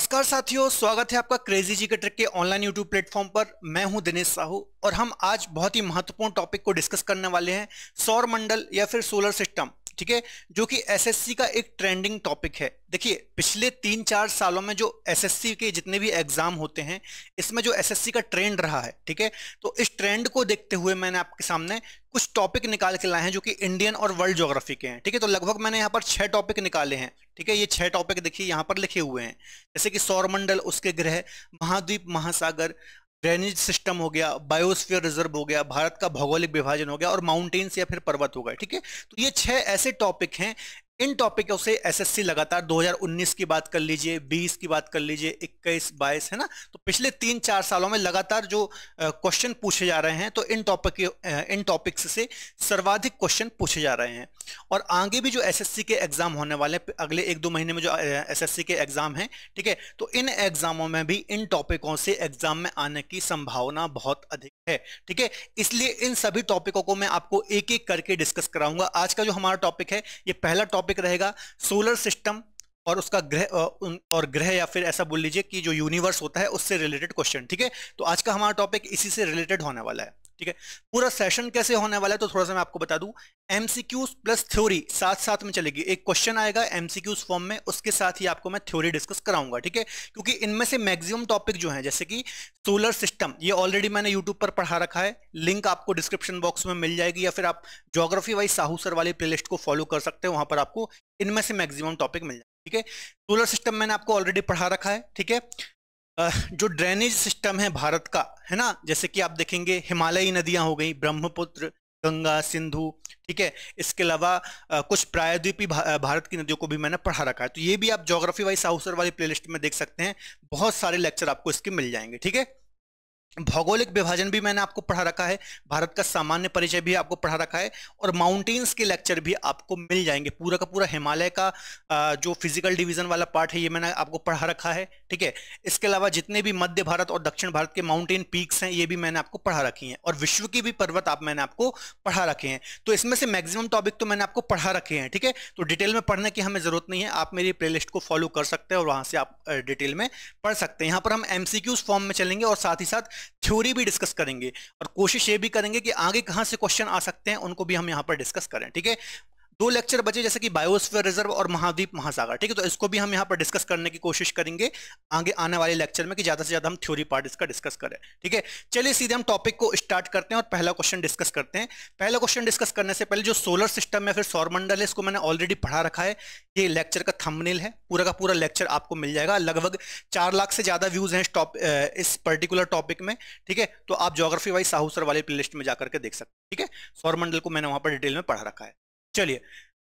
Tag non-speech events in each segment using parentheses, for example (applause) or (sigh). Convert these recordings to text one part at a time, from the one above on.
नमस्कार साथियों स्वागत है आपका क्रेजी जी के ट्रिक के ऑनलाइन यूट्यूब प्लेटफॉर्म पर मैं हूं दिनेश साहू और हम आज बहुत ही महत्वपूर्ण टॉपिक को डिस्कस करने वाले हैं सौर मंडल या फिर सोलर सिस्टम ठीक है जो कि एसएससी का एक ट्रेंडिंग टॉपिक है देखिए पिछले तीन चार सालों में जो एसएससी के जितने भी एग्जाम होते हैं इसमें जो एसएससी का ट्रेंड रहा है ठीक है तो इस ट्रेंड को देखते हुए मैंने आपके सामने कुछ टॉपिक निकाल के लाए हैं जो कि इंडियन और वर्ल्ड ज्योग्राफी के हैं ठीक है तो लगभग मैंने यहाँ पर छह टॉपिक निकाले हैं ठीक है ये छह टॉपिक देखिए यहाँ पर लिखे हुए हैं जैसे कि सौरमंडल उसके ग्रह महाद्वीप महासागर ड्रेनेज सिस्टम हो गया बायोस्फीयर रिजर्व हो गया भारत का भौगोलिक विभाजन हो गया और माउंटेन्स या फिर पर्वत हो गए ठीक है तो ये छह ऐसे टॉपिक हैं इन टॉपिकों से एसएससी लगातार 2019 की बात कर लीजिए 20 की बात कर लीजिए 21, 22 है ना तो पिछले तीन चार सालों में लगातार जो क्वेश्चन पूछे जा रहे हैं तो इन टॉपिक इन टॉपिक्स से सर्वाधिक क्वेश्चन पूछे जा रहे हैं और आगे भी जो एसएससी के एग्जाम होने वाले हैं अगले एक दो महीने में जो सी के एग्जाम हैं ठीक है तो इन एग्जामों में भी इन टॉपिकों से एग्जाम में आने की संभावना बहुत अधिक है ठीक है इसलिए इन सभी टॉपिकों को मैं आपको एक एक करके डिस्कस कराऊंगा आज का जो हमारा टॉपिक है ये पहला टॉपिक टॉपिक रहेगा सोलर सिस्टम और उसका ग्रह और ग्रह या फिर ऐसा बोल लीजिए कि जो यूनिवर्स होता है उससे रिलेटेड क्वेश्चन ठीक है तो आज का हमारा टॉपिक इसी से रिलेटेड होने वाला है ठीक है पूरा सेशन कैसे होने वाला है तो थोड़ा सा मैं आपको बता दूं एमसीक्यूज प्लस थ्योरी साथ साथ में चलेगी एक क्वेश्चन आएगा एमसीक्यूज फॉर्म में उसके साथ ही आपको मैं थ्योरी डिस्कस कराऊंगा ठीक है क्योंकि इनमें से मैक्सिमम टॉपिक जो है जैसे कि सोलर सिस्टम ये ऑलरेडी मैंने यूट्यूब पर पढ़ा रखा है लिंक आपको डिस्क्रिप्शन बॉक्स में मिल जाएगी या फिर आप जोग्राफी वाइज साहू सर वाली प्ले को फॉलो कर सकते हैं वहां पर आपको इनमें से मैक्सिमम टॉपिक मिल जाएगा ठीक है सोलर सिस्टम मैंने आपको ऑलरेडी पढ़ा रखा है ठीक है जो ड्रेनेज सिस्टम है भारत का है ना जैसे कि आप देखेंगे हिमालयी नदियां हो गई ब्रह्मपुत्र गंगा सिंधु ठीक है इसके अलावा कुछ प्रायद्वीपी भा, भारत की नदियों को भी मैंने पढ़ा रखा है तो ये भी आप ज्योग्राफी वाइज साउसर वाली प्लेलिस्ट में देख सकते हैं बहुत सारे लेक्चर आपको इसके मिल जाएंगे ठीक है भौगोलिक विभाजन भी मैंने आपको पढ़ा रखा है भारत का सामान्य परिचय भी आपको पढ़ा रखा है और माउंटेन्स के लेक्चर भी आपको मिल जाएंगे पूरा का पूरा हिमालय का जो फिजिकल डिवीजन वाला पार्ट है ये मैंने आपको पढ़ा रखा है ठीक है इसके अलावा जितने भी मध्य भारत और दक्षिण भारत के माउंटेन पीक्स हैं ये भी मैंने आपको पढ़ा रखी है और विश्व की भी पर्वत आप मैंने आपको पढ़ा रखे हैं तो इसमें से मैक्सिमम टॉपिक तो मैंने आपको पढ़ा रखे हैं ठीक है तो डिटेल में पढ़ने की हमें जरूरत नहीं है आप मेरी प्ले को फॉलो कर सकते हैं और वहां से आप डिटेल में पढ़ सकते हैं यहाँ पर हम एमसीक्यूज फॉर्म में चलेंगे और साथ ही साथ थ्योरी भी डिस्कस करेंगे और कोशिश ये भी करेंगे कि आगे कहाँ से क्वेश्चन आ सकते हैं उनको भी हम यहाँ पर डिस्कस करें ठीक है दो लेक्चर बचे जैसे कि बायोस्फीयर रिजर्व और महाद्वीप महासागर ठीक है तो इसको भी हम यहाँ पर डिस्कस करने की कोशिश करेंगे आगे आने वाले लेक्चर में कि ज्यादा से ज्यादा हम थ्योरी पार्ट इसका डिस्कस करें ठीक है चलिए सीधे हम टॉपिक को स्टार्ट करते हैं और पहला क्वेश्चन डिस्कस करते हैं पहला क्वेश्चन डिस्कस करने से पहले जो सोलर सिस्टम या फिर सौरमंडल है इसको मैंने ऑलरेडी पढ़ा रखा है ये लेक्चर का थमनेल है पूरा का पूरा लेक्चर आपको मिल जाएगा लगभग चार लाख से ज्यादा व्यूज हैं इस पर्टिकुलर टॉपिक में ठीक है तो आप जोग्राफी वाइज साहू सर वाले प्ले में जाकर के देख सकते हैं ठीक है सौरमंडल को मैंने वहां पर डिटेल में पढ़ा रखा है चलिए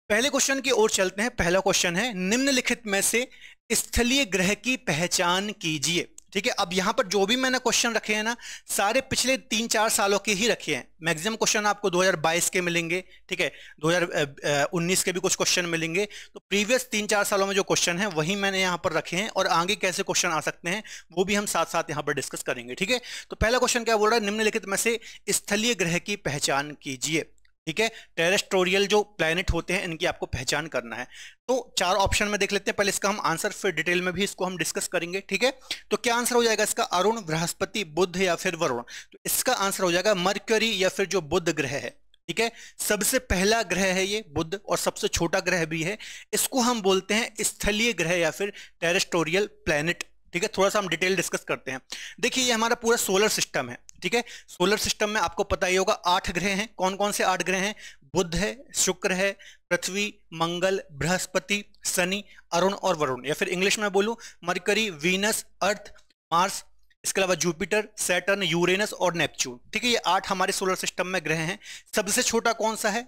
पहले क्वेश्चन की ओर चलते हैं पहला क्वेश्चन है निम्नलिखित में से स्थलीय ग्रह की पहचान कीजिए ठीक है अब यहां पर जो भी मैंने क्वेश्चन रखे हैं ना सारे पिछले तीन चार सालों के ही रखे हैं मैक्सिमम क्वेश्चन आपको 2022 के मिलेंगे ठीक है 2019 के भी कुछ क्वेश्चन मिलेंगे तो प्रीवियस तीन चार सालों में जो क्वेश्चन है वही मैंने यहां पर रखे हैं और आगे कैसे क्वेश्चन आ सकते हैं वो भी हम साथ साथ यहां पर डिस्कस करेंगे ठीक है तो पहला क्वेश्चन क्या बोल रहा है निम्नलिखित में से स्थलीय ग्रह की पहचान कीजिए ठीक है टेरेस्टोरियल जो प्लैनेट होते हैं इनकी आपको पहचान करना है तो चार ऑप्शन में देख लेते हैं पहले इसका हम आंसर फिर डिटेल में भी इसको हम डिस्कस करेंगे ठीक है तो क्या आंसर हो जाएगा इसका अरुण बृहस्पति बुद्ध या फिर वरुण तो इसका आंसर हो जाएगा मर्क्यूरी या फिर जो बुद्ध ग्रह है ठीक है सबसे पहला ग्रह है ये बुद्ध और सबसे छोटा ग्रह भी है इसको हम बोलते हैं स्थलीय ग्रह या फिर टेरेस्टोरियल प्लैनेट ठीक है थोड़ा सा हम डिटेल डिस्कस करते हैं देखिए ये हमारा पूरा सोलर सिस्टम है ठीक है सोलर सिस्टम में आपको पता ही होगा आठ ग्रह हैं कौन कौन से आठ ग्रह हैं बुद्ध है शुक्र है पृथ्वी मंगल बृहस्पति शनि अरुण और वरुण या फिर इंग्लिश में बोलूं मरकरी वीनस अर्थ मार्स इसके अलावा जुपिटर सैटर्न यूरेनस और नेपच्यून ठीक है ये आठ हमारे सोलर सिस्टम में ग्रह हैं सबसे छोटा कौन सा है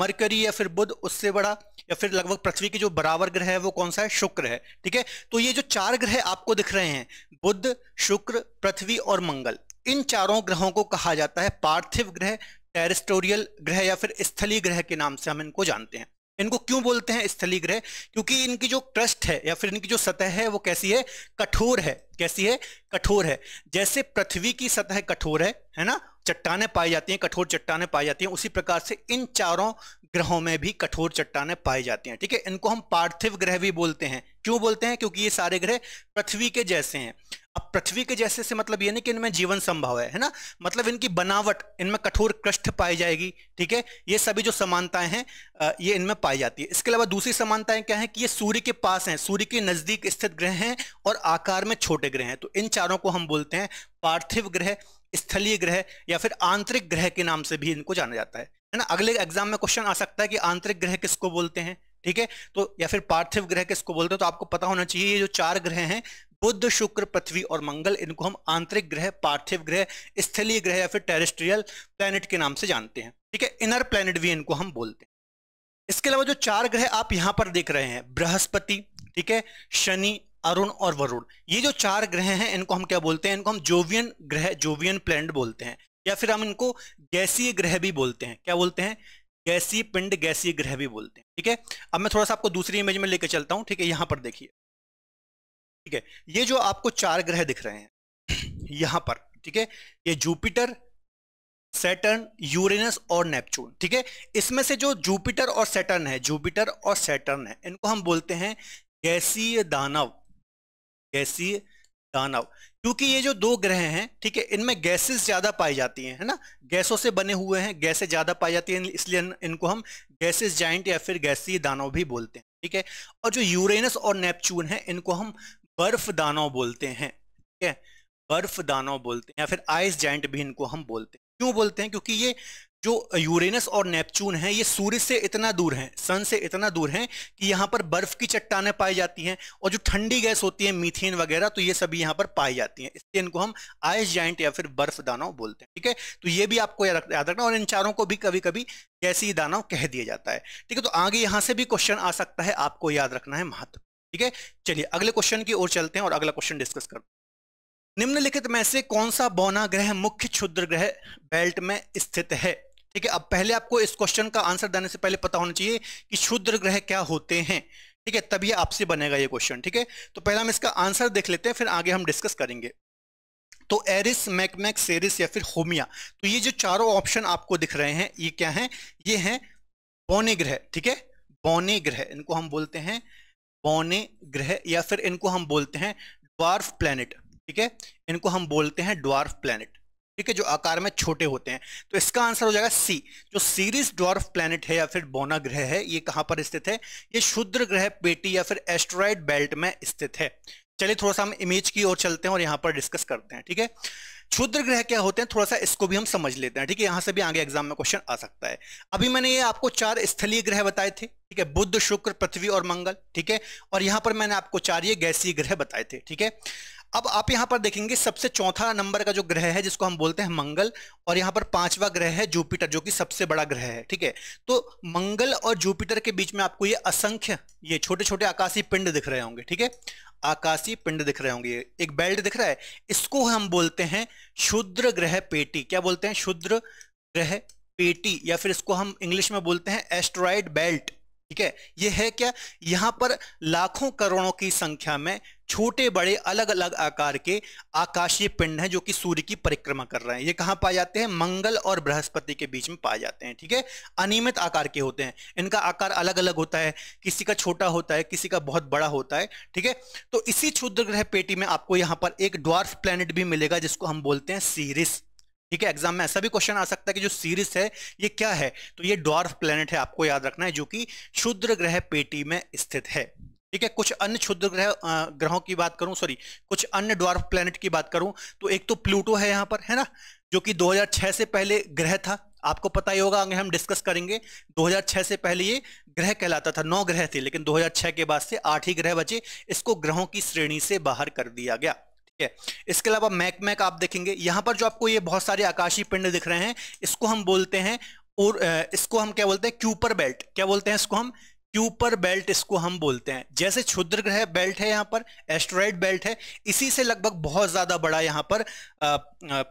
मरकरी या फिर बुध उससे बड़ा या फिर लगभग पृथ्वी के जो बराबर ग्रह है वो कौन सा है शुक्र है ठीक है तो ये जो चार ग्रह आपको दिख रहे हैं बुध शुक्र पृथ्वी और मंगल इन चारों ग्रहों को कहा जाता है पार्थिव ग्रह टेरिस्टोरियल ग्रह या फिर स्थली ग्रह के नाम से हम इनको जानते हैं इनको क्यों बोलते हैं स्थली ग्रह क्योंकि इनकी जो क्रस्ट है या फिर इनकी जो सतह है वो कैसी है कठोर है कैसी है कठोर है जैसे पृथ्वी की सतह कठोर है है ना चट्टाने पाई जाती हैं कठोर चट्टाने पाई जाती हैं उसी प्रकार से इन चारों ग्रहों में भी कठोर चट्टाने पाई जाती हैं ठीक है इनको हम पार्थिव ग्रह भी बोलते हैं क्यों बोलते हैं क्योंकि ये सारे ग्रह पृथ्वी के जैसे हैं अब पृथ्वी के जैसे से मतलब ये नहीं कि इनमें जीवन संभव है है ना मतलब इनकी बनावट इनमें कठोर कृष्ठ पाई जाएगी ठीक है ये सभी जो समानताएं हैं ये इनमें पाई जाती है इसके अलावा दूसरी समानताएं क्या है कि ये सूर्य के पास हैं सूर्य के नजदीक स्थित ग्रह हैं और आकार में छोटे ग्रह हैं तो इन चारों को हम बोलते हैं पार्थिव ग्रह स्थलीय ग्रह या फिर आंतरिक ग्रह के नाम से भी इनको जाना जाता है है ना अगले एग्जाम में क्वेश्चन आ सकता है कि आंतरिक ग्रह किसको बोलते हैं ठीक है तो या फिर पार्थिव ग्रह किसको बोलते हैं तो आपको पता होना चाहिए ये जो चार ग्रह हैं बुद्ध शुक्र पृथ्वी और मंगल इनको हम आंतरिक ग्रह पार्थिव ग्रह स्थलीय ग्रह या फिर टेरेस्ट्रियल प्लैनेट के नाम से जानते हैं ठीक है इनर प्लैनेट भी इनको हम बोलते हैं इसके अलावा जो चार ग्रह आप यहां पर देख रहे हैं बृहस्पति ठीक है शनि अरुण और वरुण ये जो चार ग्रह हैं इनको हम क्या बोलते हैं इनको हम जोवियन ग्रह जोवियन प्लैनेट बोलते हैं या फिर हम इनको गैसीय ग्रह भी बोलते हैं क्या बोलते हैं गैसी पिंड गैसी ग्रह भी बोलते हैं ठीक है अब मैं थोड़ा सा आपको दूसरी इमेज में लेकर चलता हूँ ठीक है यहाँ पर देखिए ठीक है ये जो आपको चार ग्रह दिख रहे हैं यहाँ पर ठीक है ये जुपिटर सेटर्न यूरेनस और नेपच्यून ठीक है इसमें से जो जुपिटर और सेटर्न है जुपिटर और सेटर्न है इनको हम बोलते हैं गैसीय दानव गैसीय दानव क्योंकि ये जो दो ग्रह हैं ठीक है इनमें गैसेस ज्यादा पाई जाती हैं है ना गैसों से बने हुए हैं गैसें ज्यादा पाई जाती हैं इसलिए इनको हम गैसेस जाइंट या फिर गैसीय दानव भी बोलते हैं ठीक है और जो यूरेनस और नेपच्यून है इनको हम बर्फ दानव बोलते हैं ठीक है बर्फ दानव बोलते हैं या फिर आइस जाइंट भी इनको हम बोलते हैं क्यों बोलते हैं क्योंकि ये जो यूरेनस और नेपच्यून है ये सूर्य से इतना दूर है सन से इतना दूर है कि यहाँ पर बर्फ की चट्टाने पाई जाती हैं और जो ठंडी गैस होती है मीथेन वगैरह तो ये सभी यहाँ पर पाई जाती हैं इसलिए इनको हम आइस जाइंट या फिर बर्फ दानव बोलते हैं ठीक है तो ये भी आपको याद रखना और इन चारों को भी कभी कभी कैसी दानव कह दिया जाता है ठीक है तो आगे यहाँ से भी क्वेश्चन आ सकता है आपको याद रखना है महत्व ठीक है चलिए अगले क्वेश्चन की ओर चलते हैं और अगला क्वेश्चन डिस्कस करते हैं निम्नलिखित में से कौन सा बौना ग्रह मुख्य क्षुद्र ग्रह बेल्ट में स्थित है ठीक है अब पहले आपको इस क्वेश्चन का आंसर देने से पहले पता होना चाहिए कि क्षुद्र ग्रह क्या होते हैं ठीक है तभी आपसे बनेगा ये क्वेश्चन ठीक है तो पहले हम इसका आंसर देख लेते हैं फिर आगे हम डिस्कस करेंगे तो एरिस मैकमैक सेरिस या फिर होमिया तो ये जो चारों ऑप्शन आपको दिख रहे हैं ये क्या है ये है बौने ग्रह ठीक है बौने ग्रह इनको हम बोलते हैं बौने ग्रह या फिर इनको हम बोलते हैं ड्वार्फ प्लैनेट ठीक है इनको हम बोलते हैं ड्वार्फ प्लैनेट ठीक है जो आकार में छोटे होते हैं तो इसका आंसर हो जाएगा सी जो सीरीज डॉर्फ प्लैनेट है या फिर बोना ग्रह है ये कहां पर स्थित है ये क्षुद्र ग्रह पेटी या फिर एस्ट्रॉइड बेल्ट में स्थित है चलिए थोड़ा सा हम इमेज की ओर चलते हैं और यहां पर डिस्कस करते हैं ठीक है क्षुद्र ग्रह क्या होते हैं थोड़ा सा इसको भी हम समझ लेते हैं ठीक है यहां से भी आगे एग्जाम में क्वेश्चन आ सकता है अभी मैंने ये आपको चार स्थलीय ग्रह बताए थे ठीक है बुद्ध शुक्र पृथ्वी और मंगल ठीक है और यहां पर मैंने आपको चार ये गैसीय ग्रह बताए थे ठीक है अब आप यहां पर देखेंगे सबसे चौथा नंबर का जो ग्रह है जिसको हम बोलते हैं मंगल और यहां पर पांचवा ग्रह है जुपिटर जो कि सबसे बड़ा ग्रह है ठीक है तो मंगल और जुपिटर के बीच में आपको ये असंख्य ये छोटे छोटे आकाशीय पिंड दिख रहे होंगे ठीक है आकाशीय पिंड दिख रहे होंगे एक बेल्ट दिख रहा है इसको हम बोलते हैं शुद्र ग्रह पेटी क्या बोलते हैं शुद्र ग्रह पेटी या फिर इसको हम इंग्लिश में बोलते हैं एस्ट्रॉइड बेल्ट ठीक है ये है क्या यहां पर लाखों करोड़ों की संख्या में छोटे बड़े अलग अलग आकार के आकाशीय पिंड हैं जो कि सूर्य की परिक्रमा कर रहे हैं ये कहाँ पाए जाते हैं मंगल और बृहस्पति के बीच में पाए जाते हैं ठीक है अनियमित आकार के होते हैं इनका आकार अलग अलग होता है किसी का छोटा होता है किसी का बहुत बड़ा होता है ठीक है तो इसी क्षुद्र ग्रह पेटी में आपको यहाँ पर एक ड्वार्फ प्लैनेट भी मिलेगा जिसको हम बोलते हैं सीरिस ठीक है एग्जाम में ऐसा भी क्वेश्चन आ सकता है कि जो सीरीज है ये क्या है तो ये डॉर्फ प्लेनेट है आपको याद रखना है जो कि क्षुद्र ग्रह पेटी में स्थित है ठीक है कुछ अन्य क्षुद्र ग्रह ग्रहों की बात करूं सॉरी कुछ अन्य डॉर्फ प्लेनेट की बात करूं तो एक तो प्लूटो है यहां पर है ना जो कि 2006 से पहले ग्रह था आपको पता ही होगा आगे हम डिस्कस करेंगे 2006 से पहले ये ग्रह कहलाता था नौ ग्रह थे लेकिन 2006 के बाद से आठ ही ग्रह बचे इसको ग्रहों की श्रेणी से बाहर कर दिया गया है इसके अलावा मैक मैक आप देखेंगे यहां पर जो आपको ये बहुत सारे आकाशीय पिंड दिख रहे हैं इसको हम बोलते हैं और इसको हम क्या बोलते हैं क्यूपर बेल्ट क्या बोलते हैं इसको हम क्यूपर बेल्ट इसको हम बोलते हैं जैसे क्षुद्र ग्रह बेल्ट है यहाँ पर एस्ट्रॉइड बेल्ट है इसी से लगभग बहुत ज्यादा बड़ा यहाँ पर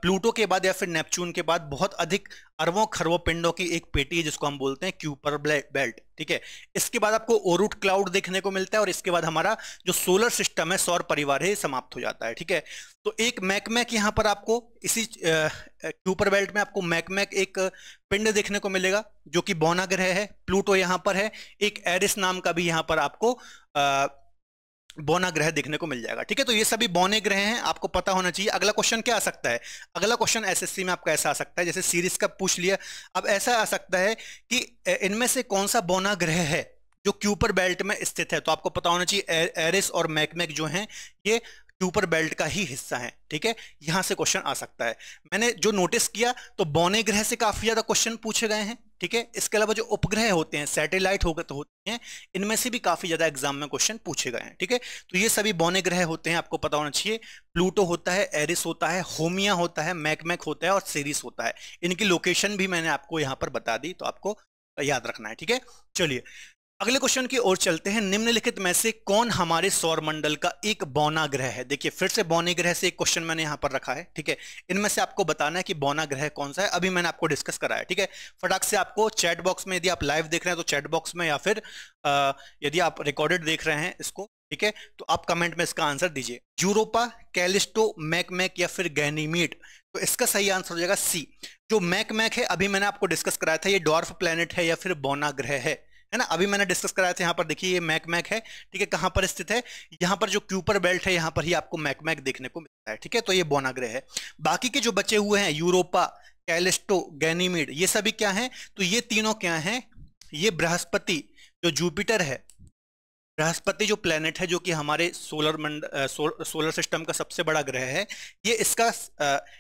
प्लूटो के बाद या फिर नेपच्यून के बाद बहुत अधिक अरबों खरबों पिंडों की एक पेटी है जिसको हम बोलते हैं क्यूपर बेल्ट ठीक है इसके बाद आपको ओरूट क्लाउड देखने को मिलता है और इसके बाद हमारा जो सोलर सिस्टम है सौर परिवार है समाप्त हो जाता है ठीक है तो एक मैकमैक यहाँ पर आपको इसी क्यूपर बेल्ट में आपको मैकमैक एक पिंड देखने को मिलेगा जो कि बौना ग्रह है प्लूटो यहाँ पर है एक एरिस नाम का भी यहाँ पर आपको आ, बौना ग्रह देखने को मिल जाएगा ठीक है तो ये सभी बौने ग्रह हैं आपको पता होना चाहिए अगला क्वेश्चन क्या आ सकता है अगला क्वेश्चन एसएससी में आपका ऐसा आ सकता है जैसे सीरीज का पूछ लिया अब ऐसा आ सकता है कि इनमें से कौन सा बौना ग्रह है जो क्यूपर बेल्ट में स्थित है तो आपको पता होना चाहिए एरिस और मैकमेक जो है ये क्यूपर बेल्ट का ही हिस्सा है ठीक है यहां से क्वेश्चन आ सकता है मैंने जो नोटिस किया तो बौने ग्रह से काफी ज्यादा क्वेश्चन पूछे गए हैं ठीक है इसके अलावा जो उपग्रह होते हैं सैटेलाइट हो तो होते हैं इनमें से भी काफी ज्यादा एग्जाम में क्वेश्चन पूछे गए हैं ठीक है तो ये सभी बौने ग्रह होते हैं आपको पता होना चाहिए प्लूटो होता है एरिस होता है होमिया होता है मैकमैक होता है और सीरीस होता है इनकी लोकेशन भी मैंने आपको यहाँ पर बता दी तो आपको याद रखना है ठीक है चलिए अगले क्वेश्चन की ओर चलते हैं निम्नलिखित में से कौन हमारे सौर मंडल का एक बौना ग्रह है देखिए फिर से बौने ग्रह से एक क्वेश्चन मैंने यहां पर रखा है ठीक है इनमें से आपको बताना है कि बौना ग्रह कौन सा है अभी मैंने आपको डिस्कस कराया है ठीक है फटाक से आपको चैट बॉक्स में यदि आप लाइव देख रहे हैं तो चैट बॉक्स में या फिर आ, यदि आप रिकॉर्डेड देख रहे हैं इसको ठीक है तो आप कमेंट में इसका आंसर दीजिए यूरोपा कैलिस्टो मैकमैक या फिर गैनीमीट तो इसका सही आंसर हो जाएगा सी जो मैकमैक है अभी मैंने आपको डिस्कस कराया था ये डॉर्फ प्लेनेट है या फिर बौना ग्रह है है ना अभी मैंने डिस्कस कराया था यहाँ पर देखिए ये मैक मैक है ठीक है कहाँ पर स्थित है यहाँ पर जो क्यूपर बेल्ट है यहाँ पर ही आपको मैक मैक देखने को मिलता है ठीक है तो ये बोनाग्रह है बाकी के जो बचे हुए हैं यूरोपा कैलिस्टो गैनीमिड ये सभी क्या है तो ये तीनों क्या है ये बृहस्पति जो जुपिटर है बृहस्पति जो प्लेनेट है जो कि हमारे सोलर मंड सो, सोलर सिस्टम का सबसे बड़ा ग्रह है ये इसका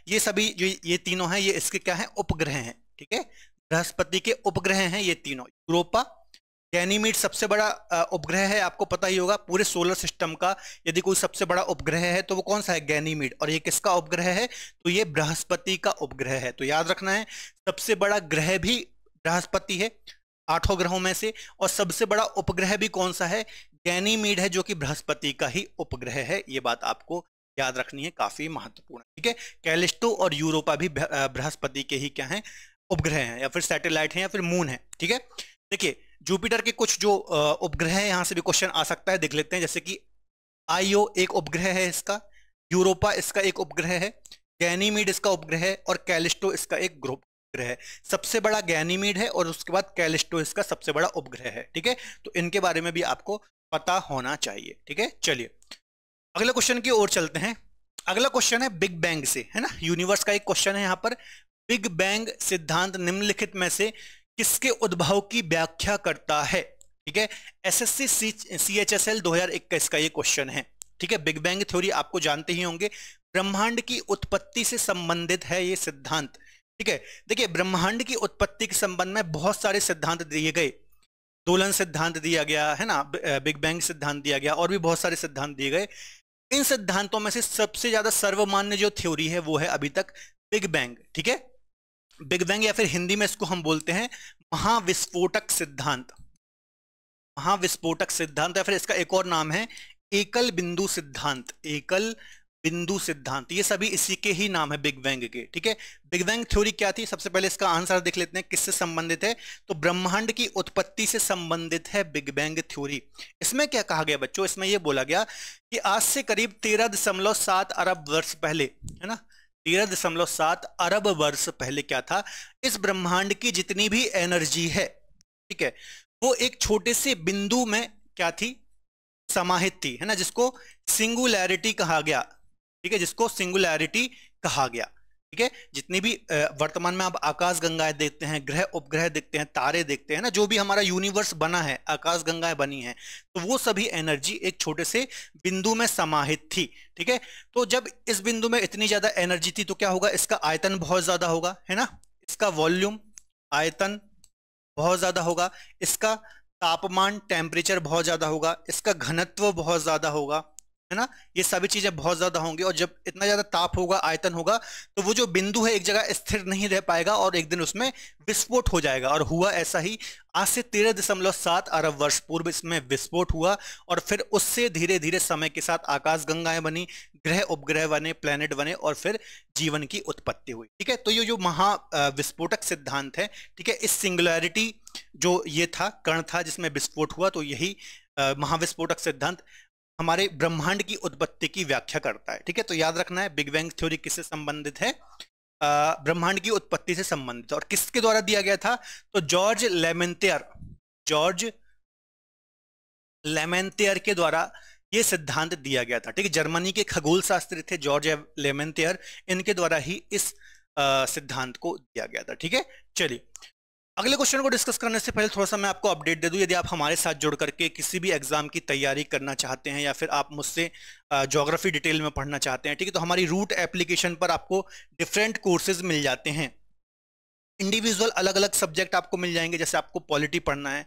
ये सभी जो ये तीनों हैं ये इसके क्या है उपग्रह हैं ठीक है बृहस्पति के उपग्रह हैं ये तीनों यूरोपा गैनीमीट सबसे बड़ा उपग्रह है आपको पता ही होगा पूरे सोलर सिस्टम का यदि कोई सबसे बड़ा उपग्रह है तो वो कौन सा है गैनीमीट और ये किसका उपग्रह है तो ये बृहस्पति का उपग्रह है तो याद रखना है सबसे बड़ा ग्रह भी बृहस्पति है आठों ग्रहों में से और सबसे बड़ा उपग्रह भी कौन सा है गैनीमीड है जो कि बृहस्पति का ही उपग्रह है ये बात आपको याद रखनी है काफी महत्वपूर्ण ठीक है कैलिस्टो और यूरोपा भी बृहस्पति के ही क्या है उपग्रह हैं या फिर सैटेलाइट हैं या फिर मून है ठीक है देखिए जुपिटर के कुछ जो उपग्रह है यहां से भी क्वेश्चन आ सकता है देख लेते हैं जैसे कि आईओ एक उपग्रह है इसका यूरोपा इसका एक उपग्रह है गैनीमीड इसका उपग्रह है और कैलिस्टो इसका एक ग्रुप उपग्रह है सबसे बड़ा गैनीमीड है और उसके बाद कैलिस्टो इसका सबसे बड़ा उपग्रह है ठीक है तो इनके बारे में भी आपको पता होना चाहिए ठीक है चलिए अगला क्वेश्चन की ओर चलते हैं अगला क्वेश्चन है बिग बैंग से है ना यूनिवर्स का एक क्वेश्चन है यहाँ पर बिग बैंग सिद्धांत निम्नलिखित में से किसके उद्भव की व्याख्या करता है ठीक है SSC C H S L दो का ये क्वेश्चन है ठीक है बिग बैंग थ्योरी आपको जानते ही होंगे ब्रह्मांड की उत्पत्ति से संबंधित है ये सिद्धांत ठीक है देखिए ब्रह्मांड की उत्पत्ति के संबंध में बहुत सारे सिद्धांत दिए गए दोलन सिद्धांत दिया गया है ना बिग बैंग सिद्धांत दिया गया और भी बहुत सारे सिद्धांत दिए गए इन सिद्धांतों में से सबसे ज्यादा सर्वमान्य जो थ्योरी है वो है अभी तक बिग बैंग ठीक है बिग बैंग या फिर हिंदी में इसको हम बोलते हैं महाविस्फोटक सिद्धांत महाविस्फोटक सिद्धांत या फिर इसका एक और नाम है एकल बिंदु सिद्धांत एकल बिंदु सिद्धांत ये सभी इसी के ही नाम है बिग बैंग के ठीक है बिग बैंग थ्योरी क्या थी सबसे पहले इसका आंसर देख लेते हैं किससे संबंधित है तो ब्रह्मांड की उत्पत्ति से संबंधित है बिग बैंग थ्योरी इसमें क्या कहा गया बच्चों इसमें यह बोला गया कि आज से करीब तेरह दशमलव सात अरब वर्ष पहले है ना तेरह दशमलव सात अरब वर्ष पहले क्या था इस ब्रह्मांड की जितनी भी एनर्जी है ठीक है वो एक छोटे से बिंदु में क्या थी समाहित थी है ना जिसको सिंगुलैरिटी कहा गया ठीक है जिसको सिंगुलैरिटी कहा गया ठीक है जितनी भी वर्तमान में आप आकाश गंगाएं देखते हैं ग्रह उपग्रह देखते हैं तारे देखते हैं ना जो भी हमारा यूनिवर्स बना है आकाश गंगाएं बनी है तो वो सभी एनर्जी एक छोटे से बिंदु में समाहित थी ठीक है तो जब इस बिंदु में इतनी ज्यादा एनर्जी थी तो क्या होगा इसका आयतन बहुत ज्यादा होगा है ना इसका वॉल्यूम आयतन बहुत ज्यादा होगा इसका तापमान टेम्परेचर बहुत ज्यादा होगा इसका घनत्व बहुत ज्यादा होगा है ना ये सभी चीजें बहुत ज्यादा होंगी और जब इतना ज्यादा ताप होगा आयतन होगा तो वो जो बिंदु है एक जगह स्थिर नहीं रह पाएगा और एक दिन उसमें विस्फोट हो जाएगा और हुआ ऐसा ही आज से तेरह दशमलव सात अरब वर्ष पूर्व इसमें विस्फोट हुआ और फिर उससे धीरे धीरे समय के साथ आकाश गंगाएं बनी ग्रह उपग्रह बने प्लेनेट बने और फिर जीवन की उत्पत्ति हुई ठीक है तो ये जो महा विस्फोटक सिद्धांत है ठीक है इस सिंगुलैरिटी जो ये था कर्ण था जिसमें विस्फोट हुआ तो यही महाविस्फोटक सिद्धांत हमारे ब्रह्मांड की उत्पत्ति की व्याख्या करता है ठीक है तो याद रखना है बिग बैंग थ्योरी किससे संबंधित है ब्रह्मांड की उत्पत्ति से संबंधित और किसके द्वारा दिया गया था तो जॉर्ज लेमेंतेयर जॉर्ज लेमेंतेयर के द्वारा ये सिद्धांत दिया गया था ठीक है जर्मनी के खगोल शास्त्री थे जॉर्ज लेमेंतेयर इनके द्वारा ही इस सिद्धांत को दिया गया था ठीक है चलिए अगले क्वेश्चन को डिस्कस करने से पहले थोड़ा सा मैं आपको अपडेट दे दूं यदि आप हमारे साथ जुड़ करके किसी भी एग्जाम की तैयारी करना चाहते हैं या फिर आप मुझसे जोग्राफी डिटेल में पढ़ना चाहते हैं ठीक है तो हमारी रूट एप्लीकेशन पर आपको डिफरेंट कोर्सेज मिल जाते हैं इंडिविजुअल अलग अलग सब्जेक्ट आपको मिल जाएंगे जैसे आपको पॉलिटी पढ़ना है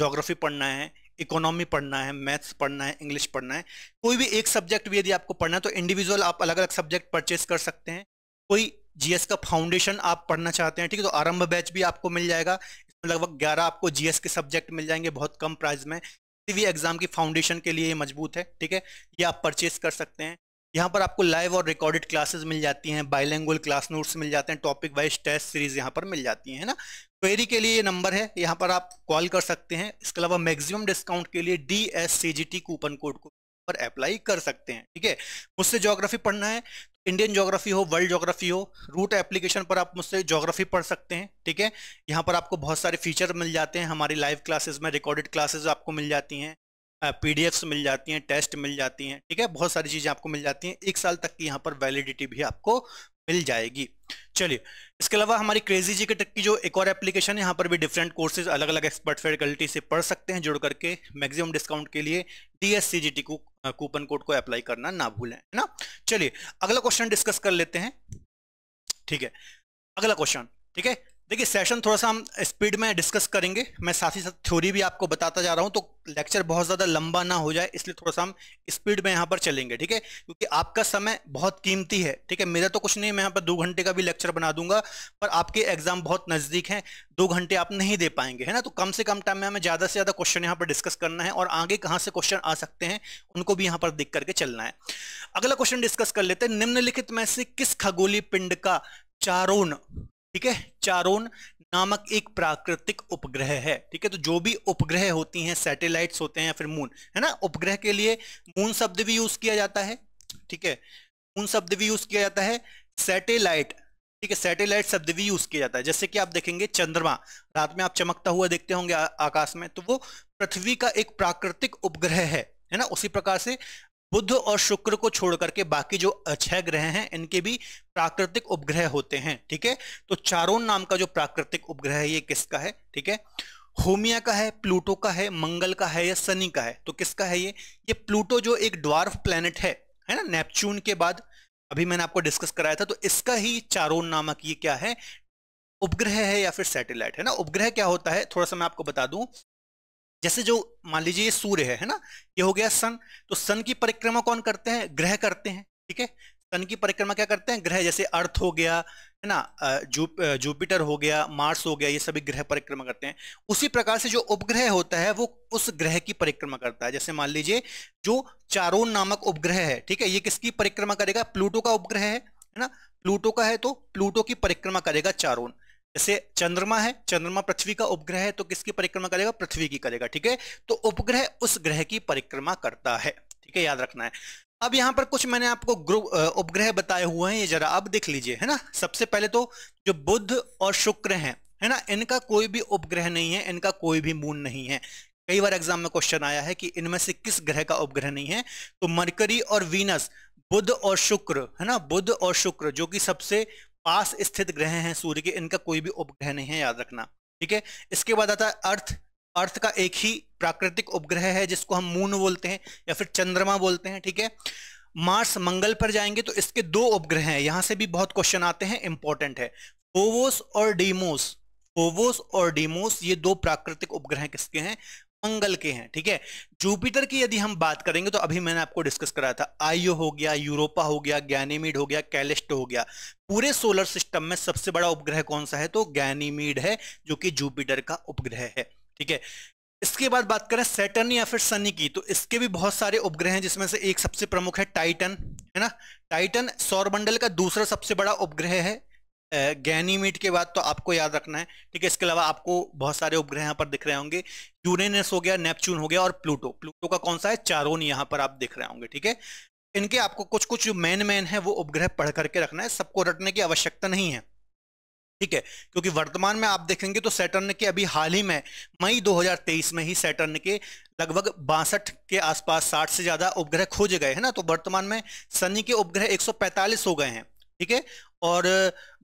जोग्राफी पढ़ना है इकोनॉमी पढ़ना है मैथ्स पढ़ना है इंग्लिश पढ़ना है कोई भी एक सब्जेक्ट भी यदि आपको पढ़ना है तो इंडिविजुअल आप अलग अलग सब्जेक्ट परचेज कर सकते हैं कोई जीएस का फाउंडेशन आप पढ़ना चाहते हैं ठीक है तो आरंभ बैच भी आपको मिल जाएगा इसमें लगभग ग्यारह आपको जीएस के सब्जेक्ट मिल जाएंगे बहुत कम प्राइस में किसी भी एग्जाम की फाउंडेशन के लिए ये मजबूत है ठीक है ये आप परचेस कर सकते हैं यहाँ पर आपको लाइव और रिकॉर्डेड क्लासेस मिल जाती हैं बायलैंगुअल क्लास नोट्स मिल जाते हैं टॉपिक वाइज टेस्ट सीरीज यहाँ पर मिल जाती है ना क्वेरी के लिए ये नंबर है यहाँ पर आप कॉल कर सकते हैं इसके अलावा मैक्सिमम डिस्काउंट के लिए D S C G T coupon code को पर अप्लाई कर सकते हैं ठीक है मुझसे ज्योग्राफी पढ़ना है इंडियन ज्योग्राफी हो वर्ल्ड ज्योग्राफी हो रूट एप्लीकेशन पर आप मुझसे ज्योग्राफी पढ़ सकते हैं ठीक है यहाँ पर आपको बहुत सारे फीचर मिल जाते हैं हमारी लाइव क्लासेस में रिकॉर्डेड क्लासेस आपको मिल जाती हैं पीडीएफ्स मिल जाती हैं टेस्ट मिल जाती हैं ठीक है बहुत सारी चीज़ें आपको मिल जाती हैं एक साल तक की यहाँ पर वैलिडिटी भी आपको मिल जाएगी चलिए इसके अलावा हमारी क्रेजी जी के टक की जो एक और एप्लीकेशन है यहाँ पर भी डिफरेंट कोर्सेज अलग अलग एक्सपर्ट फैकल्टी से पढ़ सकते हैं जुड़ करके मैक्सिमम डिस्काउंट के लिए डी को कूपन कोड को अप्लाई करना ना भूलें है ना चलिए अगला क्वेश्चन डिस्कस कर लेते हैं ठीक है अगला क्वेश्चन ठीक है देखिए सेशन थोड़ा सा हम स्पीड में डिस्कस करेंगे मैं साथ ही साथ थ्योरी भी आपको बताता जा रहा हूं तो लेक्चर बहुत ज़्यादा लंबा ना हो जाए इसलिए थोड़ा सा हम स्पीड में यहाँ पर चलेंगे ठीक है क्योंकि आपका समय बहुत कीमती है ठीक है मेरा तो कुछ नहीं मैं यहाँ पर दो घंटे का भी लेक्चर बना दूंगा पर आपके एग्जाम बहुत नज़दीक हैं दो घंटे आप नहीं दे पाएंगे है ना तो कम से कम टाइम में हमें ज़्यादा से ज़्यादा क्वेश्चन यहाँ पर डिस्कस करना है और आगे कहाँ से क्वेश्चन आ सकते हैं उनको भी यहाँ पर दिख करके चलना है अगला क्वेश्चन डिस्कस कर लेते हैं निम्नलिखित में से किस खगोली पिंड का चारोन ठीक है चारोन नामक एक प्राकृतिक उपग्रह है ठीक है तो जो भी उपग्रह होती हैं सैटेलाइट्स होते हैं या फिर मून है ना उपग्रह के लिए मून शब्द भी यूज किया जाता है ठीक है मून शब्द भी यूज किया जाता है सैटेलाइट ठीक है सैटेलाइट शब्द भी यूज किया जाता है जैसे कि आप देखेंगे चंद्रमा रात में आप चमकता हुआ देखते होंगे आकाश में तो वो पृथ्वी का एक प्राकृतिक उपग्रह है है ना उसी प्रकार से बुध और शुक्र को छोड़ करके बाकी जो छह ग्रह हैं इनके भी प्राकृतिक उपग्रह होते हैं ठीक है तो चारोन नाम का जो प्राकृतिक उपग्रह है ये किसका है ठीक है होमिया का है प्लूटो का है मंगल का है या शनि का है तो किसका है ये ये प्लूटो जो एक ड्वार्फ प्लेनेट है है ना नेपच्यून के बाद अभी मैंने आपको डिस्कस कराया था तो इसका ही चारोन नामक ये क्या है उपग्रह है या फिर सैटेलाइट है ना उपग्रह क्या होता है थोड़ा सा मैं आपको बता दूं जैसे जो मान लीजिए ये सूर्य है है ना ये हो गया सन तो सन की परिक्रमा कौन करते हैं ग्रह करते हैं ठीक है सन की परिक्रमा क्या करते हैं ग्रह जैसे अर्थ हो गया है ना जुपिटर हो गया मार्स हो गया ये सभी ग्रह परिक्रमा करते हैं उसी प्रकार से जो उपग्रह होता है वो उस ग्रह की परिक्रमा करता है जैसे मान लीजिए जो चारोन नामक उपग्रह है ठीक है ये किसकी परिक्रमा करेगा प्लूटो का उपग्रह है ना प्लूटो का है तो प्लूटो की परिक्रमा करेगा चारोन जैसे चंद्रमा है चंद्रमा पृथ्वी का उपग्रह है तो किसकी परिक्रमा करेगा पृथ्वी की करेगा ठीक है तो उपग्रह उस ग्रह की परिक्रमा करता है ठीक है याद रखना है अब यहां पर कुछ मैंने आपको ग्रुप उपग्रह बताए हुए हैं ये जरा आप देख लीजिए है ना सबसे पहले तो जो बुद्ध और शुक्र हैं है ना इनका कोई भी उपग्रह नहीं है इनका कोई भी मून नहीं है कई बार एग्जाम में क्वेश्चन आया है कि इनमें से किस ग्रह का उपग्रह नहीं है तो मरकरी और वीनस बुद्ध और शुक्र है ना बुद्ध और शुक्र जो कि सबसे पास स्थित ग्रह हैं सूर्य के इनका कोई भी उपग्रह नहीं है याद रखना ठीक है इसके बाद आता है अर्थ अर्थ का एक ही प्राकृतिक उपग्रह है जिसको हम मून बोलते हैं या फिर चंद्रमा बोलते हैं ठीक है मार्स मंगल पर जाएंगे तो इसके दो उपग्रह हैं यहां से भी बहुत क्वेश्चन आते हैं इंपॉर्टेंट है फोवोस और डीमोस फोवोस और डीमोस ये दो प्राकृतिक उपग्रह किसके हैं मंगल के हैं ठीक है जुपिटर की यदि हम बात करेंगे तो अभी मैंने आपको डिस्कस कराया था आईओ हो गया यूरोपा हो गया गैनीमीड हो गया कैलिस्ट हो गया पूरे सोलर सिस्टम में सबसे बड़ा उपग्रह कौन सा है तो गैनीमीड है जो कि जुपिटर का उपग्रह है ठीक है इसके बाद बात करें सेटन या फिर सनी की तो इसके भी बहुत सारे उपग्रह हैं जिसमें से एक सबसे प्रमुख है टाइटन है ना टाइटन सौरमंडल का दूसरा सबसे बड़ा उपग्रह है गैनीमीट के बाद तो आपको याद रखना है ठीक है इसके अलावा आपको बहुत सारे उपग्रह यहाँ पर दिख रहे होंगे यूरेनस हो गया नेपच्यून हो गया और प्लूटो प्लूटो का कौन सा है चारोन यहाँ पर आप दिख रहे होंगे ठीक है इनके आपको कुछ कुछ जो मेन मेन है वो उपग्रह पढ़ करके रखना है सबको रटने की आवश्यकता नहीं है ठीक है क्योंकि वर्तमान में आप देखेंगे तो सैटर्न के अभी हाल ही में मई 2023 में ही सैटर्न के लगभग बासठ के आसपास 60 से ज्यादा उपग्रह खोजे गए हैं ना तो वर्तमान में शनि के उपग्रह 145 हो गए हैं ठीक है और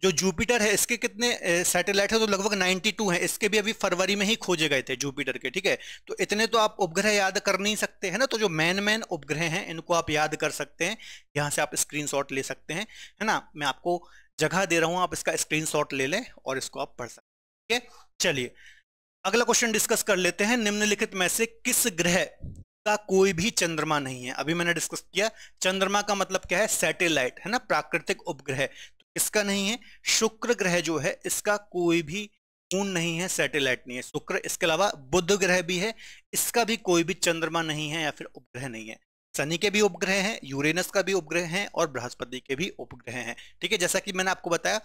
जो जुपिटर है इसके कितने सैटेलाइट है तो लगभग 92 हैं इसके भी अभी फरवरी में ही खोजे गए थे जुपिटर के ठीक है तो इतने तो आप उपग्रह याद कर नहीं सकते हैं ना तो जो मैन मैन उपग्रह हैं इनको आप याद कर सकते हैं यहाँ से आप स्क्रीनशॉट ले सकते हैं है ना मैं आपको जगह दे रहा हूँ आप इसका स्क्रीन ले लें और इसको आप पढ़ सकते हैं ठीक है चलिए अगला क्वेश्चन डिस्कस कर लेते हैं निम्नलिखित में से किस ग्रह का कोई भी चंद्रमा नहीं है अभी मैंने डिस्कस किया चंद्रमा का मतलब क्या है सैटेलाइट है ना प्राकृतिक उपग्रह तो इसका नहीं है शुक्र ग्रह जो है इसका कोई भी मून नहीं है सैटेलाइट नहीं है शुक्र इसके अलावा बुध ग्रह भी है इसका भी कोई भी चंद्रमा नहीं है या फिर उपग्रह नहीं है शनि के भी उपग्रह हैं यूरेनस का भी उपग्रह है और बृहस्पति के भी उपग्रह हैं ठीक है जैसा कि मैंने आपको बताया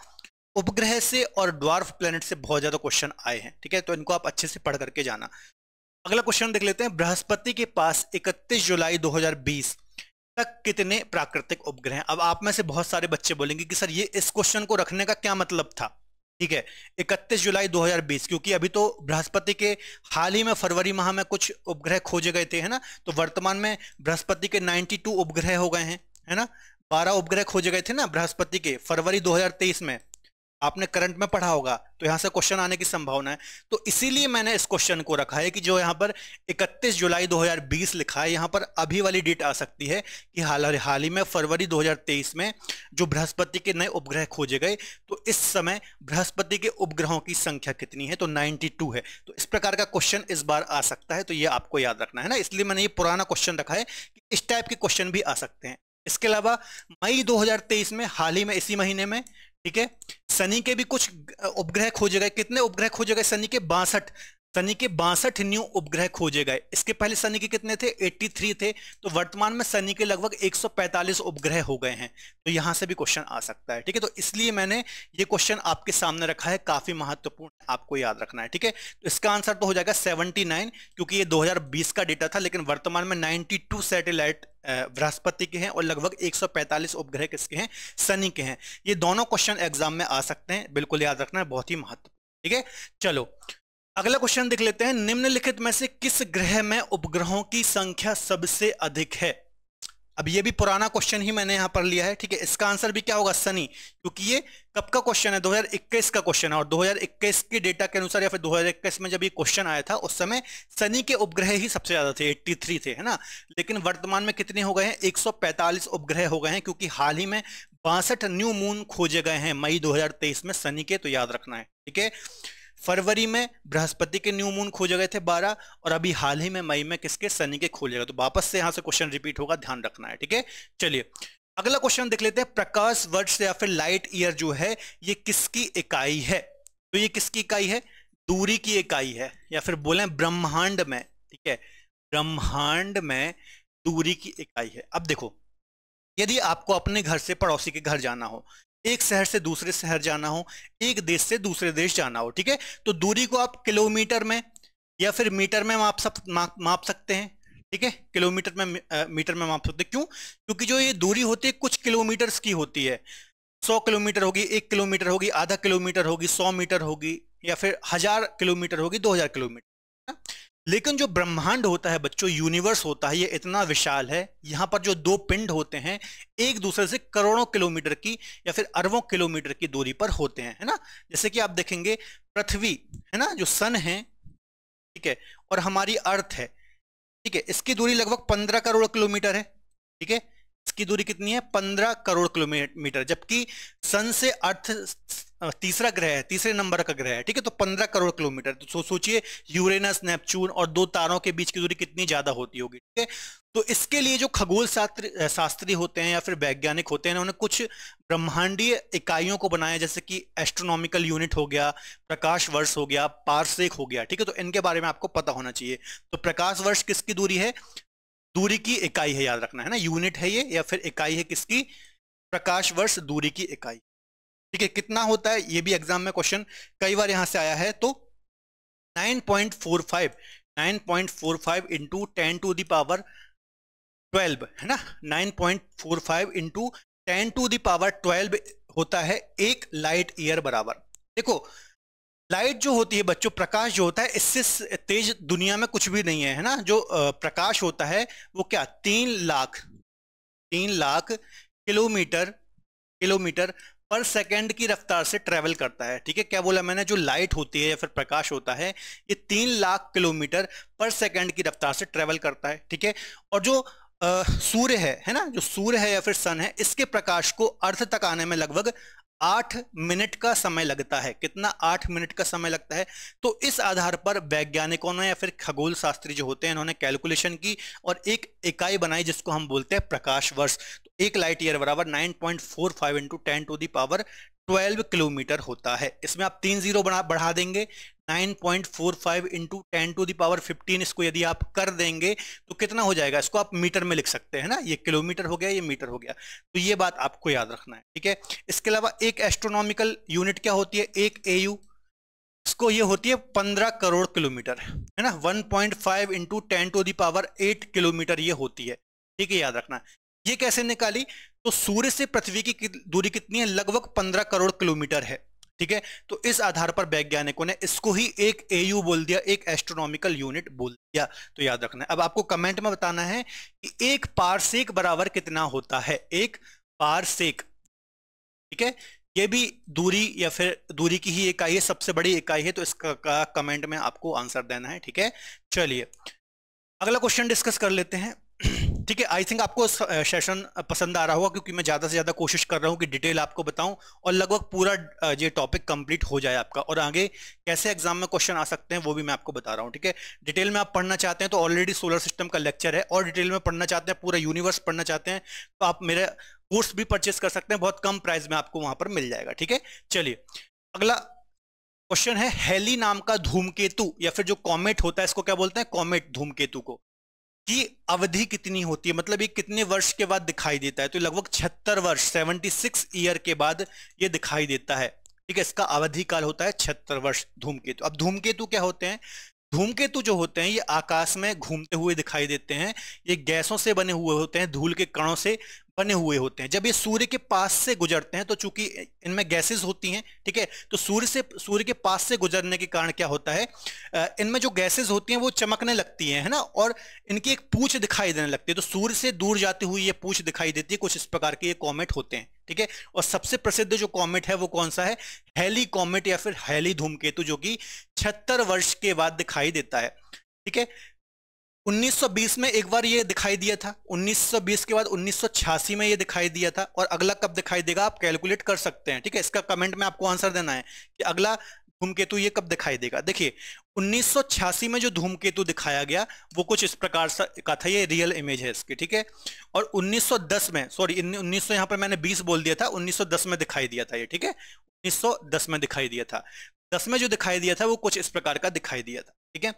उपग्रह से और ड्वार्फ प्लेनेट से बहुत ज्यादा क्वेश्चन आए हैं ठीक है तो इनको आप अच्छे से पढ़ करके जाना अगला क्वेश्चन देख लेते हैं बृहस्पति के पास 31 जुलाई 2020 तक कितने प्राकृतिक उपग्रह अब आप में से बहुत सारे बच्चे बोलेंगे कि सर ये इस क्वेश्चन को रखने का क्या मतलब था ठीक है 31 जुलाई 2020 क्योंकि अभी तो बृहस्पति के हाल ही में फरवरी माह में कुछ उपग्रह खोजे गए थे है ना तो वर्तमान में बृहस्पति के 92 उपग्रह हो गए हैं है ना बारह उपग्रह खोजे गए थे ना बृहस्पति के फरवरी दो में आपने करंट में पढ़ा होगा तो यहां से क्वेश्चन आने की संभावना है तो इसीलिए मैंने इस क्वेश्चन को रखा है कि जो यहां पर 31 जुलाई 2020 लिखा है यहां पर अभी वाली डेट आ सकती है कि हाल हाल ही में फरवरी 2023 में जो बृहस्पति के नए उपग्रह खोजे गए तो इस समय बृहस्पति के उपग्रहों की संख्या कितनी है तो नाइनटी है तो इस प्रकार का क्वेश्चन इस बार आ सकता है तो ये आपको याद रखना है ना इसलिए मैंने ये पुराना क्वेश्चन रखा है कि इस टाइप के क्वेश्चन भी आ सकते हैं इसके अलावा मई 2023 में हाल ही में इसी महीने में ठीक है शनि के भी कुछ उपग्रह खोजे गए कितने उपग्रह खोजे गए शनि के बासठ शनि के बासठ न्यू उपग्रह खोजे गए इसके पहले शनि के कितने थे 83 थे तो वर्तमान में शनि के लगभग 145 उपग्रह हो गए हैं तो यहां से भी क्वेश्चन आ सकता है ठीक है तो इसलिए मैंने ये क्वेश्चन आपके सामने रखा है काफी महत्वपूर्ण आपको याद रखना है ठीक है तो इसका आंसर तो हो जाएगा 79 क्योंकि ये 2020 का डेटा था लेकिन वर्तमान में टू सैटेलाइट बृहस्पति के हैं और लगभग 145 उपग्रह किसके हैं शनि के हैं ये दोनों क्वेश्चन एग्जाम में आ सकते हैं बिल्कुल याद रखना है बहुत ही महत्वपूर्ण ठीक है चलो अगला क्वेश्चन देख लेते हैं निम्नलिखित में से किस ग्रह में उपग्रहों की संख्या सबसे अधिक है अब ये भी पुराना क्वेश्चन ही मैंने यहां पर लिया है ठीक है इसका आंसर भी क्या होगा सनी क्योंकि ये कब का क्वेश्चन है 2021 का क्वेश्चन है और 2021 के डेटा के अनुसार या फिर 2021 में जब ये क्वेश्चन आया था उस समय सनी के उपग्रह ही सबसे ज्यादा थे 83 थे है ना लेकिन वर्तमान में कितने हो गए हैं एक उपग्रह हो गए हैं क्योंकि हाल ही में बासठ न्यू मून खोजे गए हैं मई दो में सनी के तो याद रखना है ठीक है फरवरी में बृहस्पति के न्यू मून खोजे गए थे 12 और अभी हाल ही में मई में किसके शनि के खोले गए तो वापस से यहां से क्वेश्चन रिपीट होगा ध्यान रखना है ठीक है चलिए अगला क्वेश्चन देख लेते हैं प्रकाश वर्ष या फिर लाइट ईयर जो है ये किसकी इकाई है तो ये किसकी इकाई है दूरी की इकाई है या फिर बोले ब्रह्मांड में ठीक है ब्रह्मांड में दूरी की इकाई है अब देखो यदि आपको अपने घर से पड़ोसी के घर जाना हो एक शहर से दूसरे शहर जाना हो एक देश से दूसरे देश जाना हो ठीक है तो दूरी को आप किलोमीटर में या फिर मीटर में माप सब माप, सकते हैं ठीक है किलोमीटर में मीटर में माप सकते हैं क्यों क्योंकि जो ये दूरी होती है कुछ किलोमीटर्स की होती है सौ किलोमीटर होगी एक किलोमीटर होगी आधा किलोमीटर होगी सौ मीटर होगी या फिर हजार किलोमीटर होगी दो हजार किलोमीटर लेकिन जो ब्रह्मांड होता है बच्चों यूनिवर्स होता है ये इतना विशाल है यहां पर जो दो पिंड होते हैं एक दूसरे से करोड़ों किलोमीटर की या फिर अरबों किलोमीटर की दूरी पर होते हैं है ना जैसे कि आप देखेंगे पृथ्वी है ना जो सन है ठीक है और हमारी अर्थ है ठीक है इसकी दूरी लगभग पंद्रह करोड़ किलोमीटर है ठीक है इसकी दूरी कितनी है पंद्रह करोड़ किलोमीटर जबकि सन से अर्थ हाँ, तीसरा ग्रह है तीसरे नंबर का ग्रह है ठीक है तो पंद्रह करोड़ किलोमीटर तो सोचिए यूरेनस नेपच्यून और दो तारों के बीच की दूरी कितनी ज्यादा होती होगी ठीक है तो इसके लिए जो खगोल शास्त्र शास्त्री होते हैं या फिर वैज्ञानिक होते हैं उन्होंने कुछ ब्रह्मांडीय इकाइयों को बनाया जैसे कि एस्ट्रोनॉमिकल यूनिट हो गया प्रकाश वर्ष हो गया पार्सेक हो गया ठीक है तो इनके बारे में आपको पता होना चाहिए तो प्रकाश वर्ष किसकी दूरी है दूरी की इकाई है याद रखना है ना यूनिट है ये या फिर इकाई है किसकी प्रकाश वर्ष दूरी की इकाई ठीक है कितना होता है ये भी एग्जाम में क्वेश्चन कई बार यहां से आया है तो 9.45 9.45 into ten to the power twelve है ना 9.45 into ten to the power twelve होता है एक लाइट ईयर बराबर देखो लाइट जो होती है बच्चों प्रकाश जो होता है इससे तेज दुनिया में कुछ भी नहीं है है ना जो प्रकाश होता है वो क्या तीन लाख तीन lakh kilometre kilometre per second की रफ्तार से ट्रेवल करता है ठीक है क्या बोला मैंने जो लाइट होती है या फिर प्रकाश होता है ये तीन लाख किलोमीटर पर सेकेंड की रफ्तार से ट्रेवल करता है ठीक है और जो सूर्य है है ना जो सूर्य है या फिर सन है इसके प्रकाश को अर्थ तक आने में लगभग आठ मिनट का समय लगता है कितना आठ मिनट का समय लगता है तो इस आधार पर वैज्ञानिकों ने या फिर खगोल शास्त्री जो होते हैं इन्होंने कैलकुलेशन की और एक इकाई बनाई जिसको हम बोलते हैं प्रकाश वर्ष तो एक लाइट ईयर बराबर 9.45 point four five into ten to the power 12 kilometre होता है इसमें आप तीन जीरो बढ़ा बढ़ा देंगे 9.45 point four five into ten to the power fifteen इसको यदि आप कर देंगे तो कितना हो जाएगा इसको आप मीटर में लिख सकते हैं ना ये किलोमीटर हो गया ये मीटर हो गया तो ये बात आपको याद रखना है ठीक है इसके अलावा एक एस्ट्रोनॉमिकल यूनिट क्या होती है एक ए इसको ये होती है पंद्रह करोड़ किलोमीटर है ना one point five into ten to the power eight kilometre ये होती है ठीक है याद रखना ये कैसे निकाली तो सूर्य से पृथ्वी की दूरी कितनी है लगभग पंद्रह करोड़ किलोमीटर है ठीक है तो इस आधार पर वैज्ञानिकों ने इसको ही एक एयू बोल दिया एक एस्ट्रोनॉमिकल यूनिट बोल दिया तो याद रखना अब आपको कमेंट में बताना है कि एक पारसेक बराबर कितना होता है एक पारसेक ठीक है ये भी दूरी या फिर दूरी की ही इकाई है सबसे बड़ी इकाई है तो इसका कमेंट में आपको आंसर देना है ठीक है चलिए अगला क्वेश्चन डिस्कस कर लेते हैं ठीक है आई थिंक आपको सेशन पसंद आ रहा होगा क्योंकि मैं ज़्यादा से ज़्यादा कोशिश कर रहा हूँ कि डिटेल आपको बताऊं और लगभग पूरा ये टॉपिक कंप्लीट हो जाए आपका और आगे कैसे एग्जाम में क्वेश्चन आ सकते हैं वो भी मैं आपको बता रहा हूँ ठीक है डिटेल में आप पढ़ना चाहते हैं तो ऑलरेडी सोलर सिस्टम का लेक्चर है और डिटेल में पढ़ना चाहते हैं पूरा यूनिवर्स पढ़ना चाहते हैं तो आप मेरे कोर्स भी परचेस कर सकते हैं बहुत कम प्राइस में आपको वहां पर मिल जाएगा ठीक है चलिए अगला क्वेश्चन है हेली नाम का धूमकेतु या फिर जो कॉमेट होता है इसको क्या बोलते हैं कॉमेट धूमकेतु को कि अवधि कितनी होती है मतलब ये कितने वर्ष के बाद दिखाई देता है तो लगभग छहत्तर वर्ष 76 ईयर के बाद ये दिखाई देता है ठीक है इसका अवधि काल होता है छहत्तर वर्ष धूमकेतु अब धूमकेतु क्या होते हैं धूमकेतु जो होते हैं ये आकाश में घूमते हुए दिखाई देते हैं ये गैसों से बने हुए होते हैं धूल के कणों से बने हुए होते हैं जब ये सूर्य के पास से गुजरते हैं तो चूंकि इनमें गैसेस होती हैं ठीक है तो सूर्य से सूर्य के पास से गुजरने के कारण क्या होता है इनमें जो गैसेस होती हैं वो चमकने लगती हैं है ना और इनकी एक पूछ दिखाई देने लगती है तो सूर्य से दूर जाती हुई ये पूछ दिखाई देती है कुछ इस प्रकार के ये कॉमेट होते हैं ठीक है और सबसे प्रसिद्ध जो कॉमेट है वो कौन सा है हेली कॉमेट या फिर हेली धूमकेतु जो कि छहत्तर वर्ष के बाद दिखाई देता है ठीक है 1920 में एक बार ये दिखाई दिया था 1920 के बाद 1986 में ये दिखाई दिया था और अगला कब दिखाई देगा आप कैलकुलेट कर सकते हैं ठीक है इसका कमेंट में आपको आंसर देना है कि अगला धूमकेतु ये कब दिखाई देगा देखिए 1986 में जो धूमकेतु दिखाया गया वो कुछ इस प्रकार का था ये रियल इमेज है इसकी ठीक है और 1910 में सॉरी 1900 यहाँ पर मैंने 20 बोल दिया था 1910 में दिखाई दिया था ये ठीक है 1910 में दिखाई दिया था 10 में जो दिखाई दिया था वो कुछ इस प्रकार का दिखाई दिया था ठीक है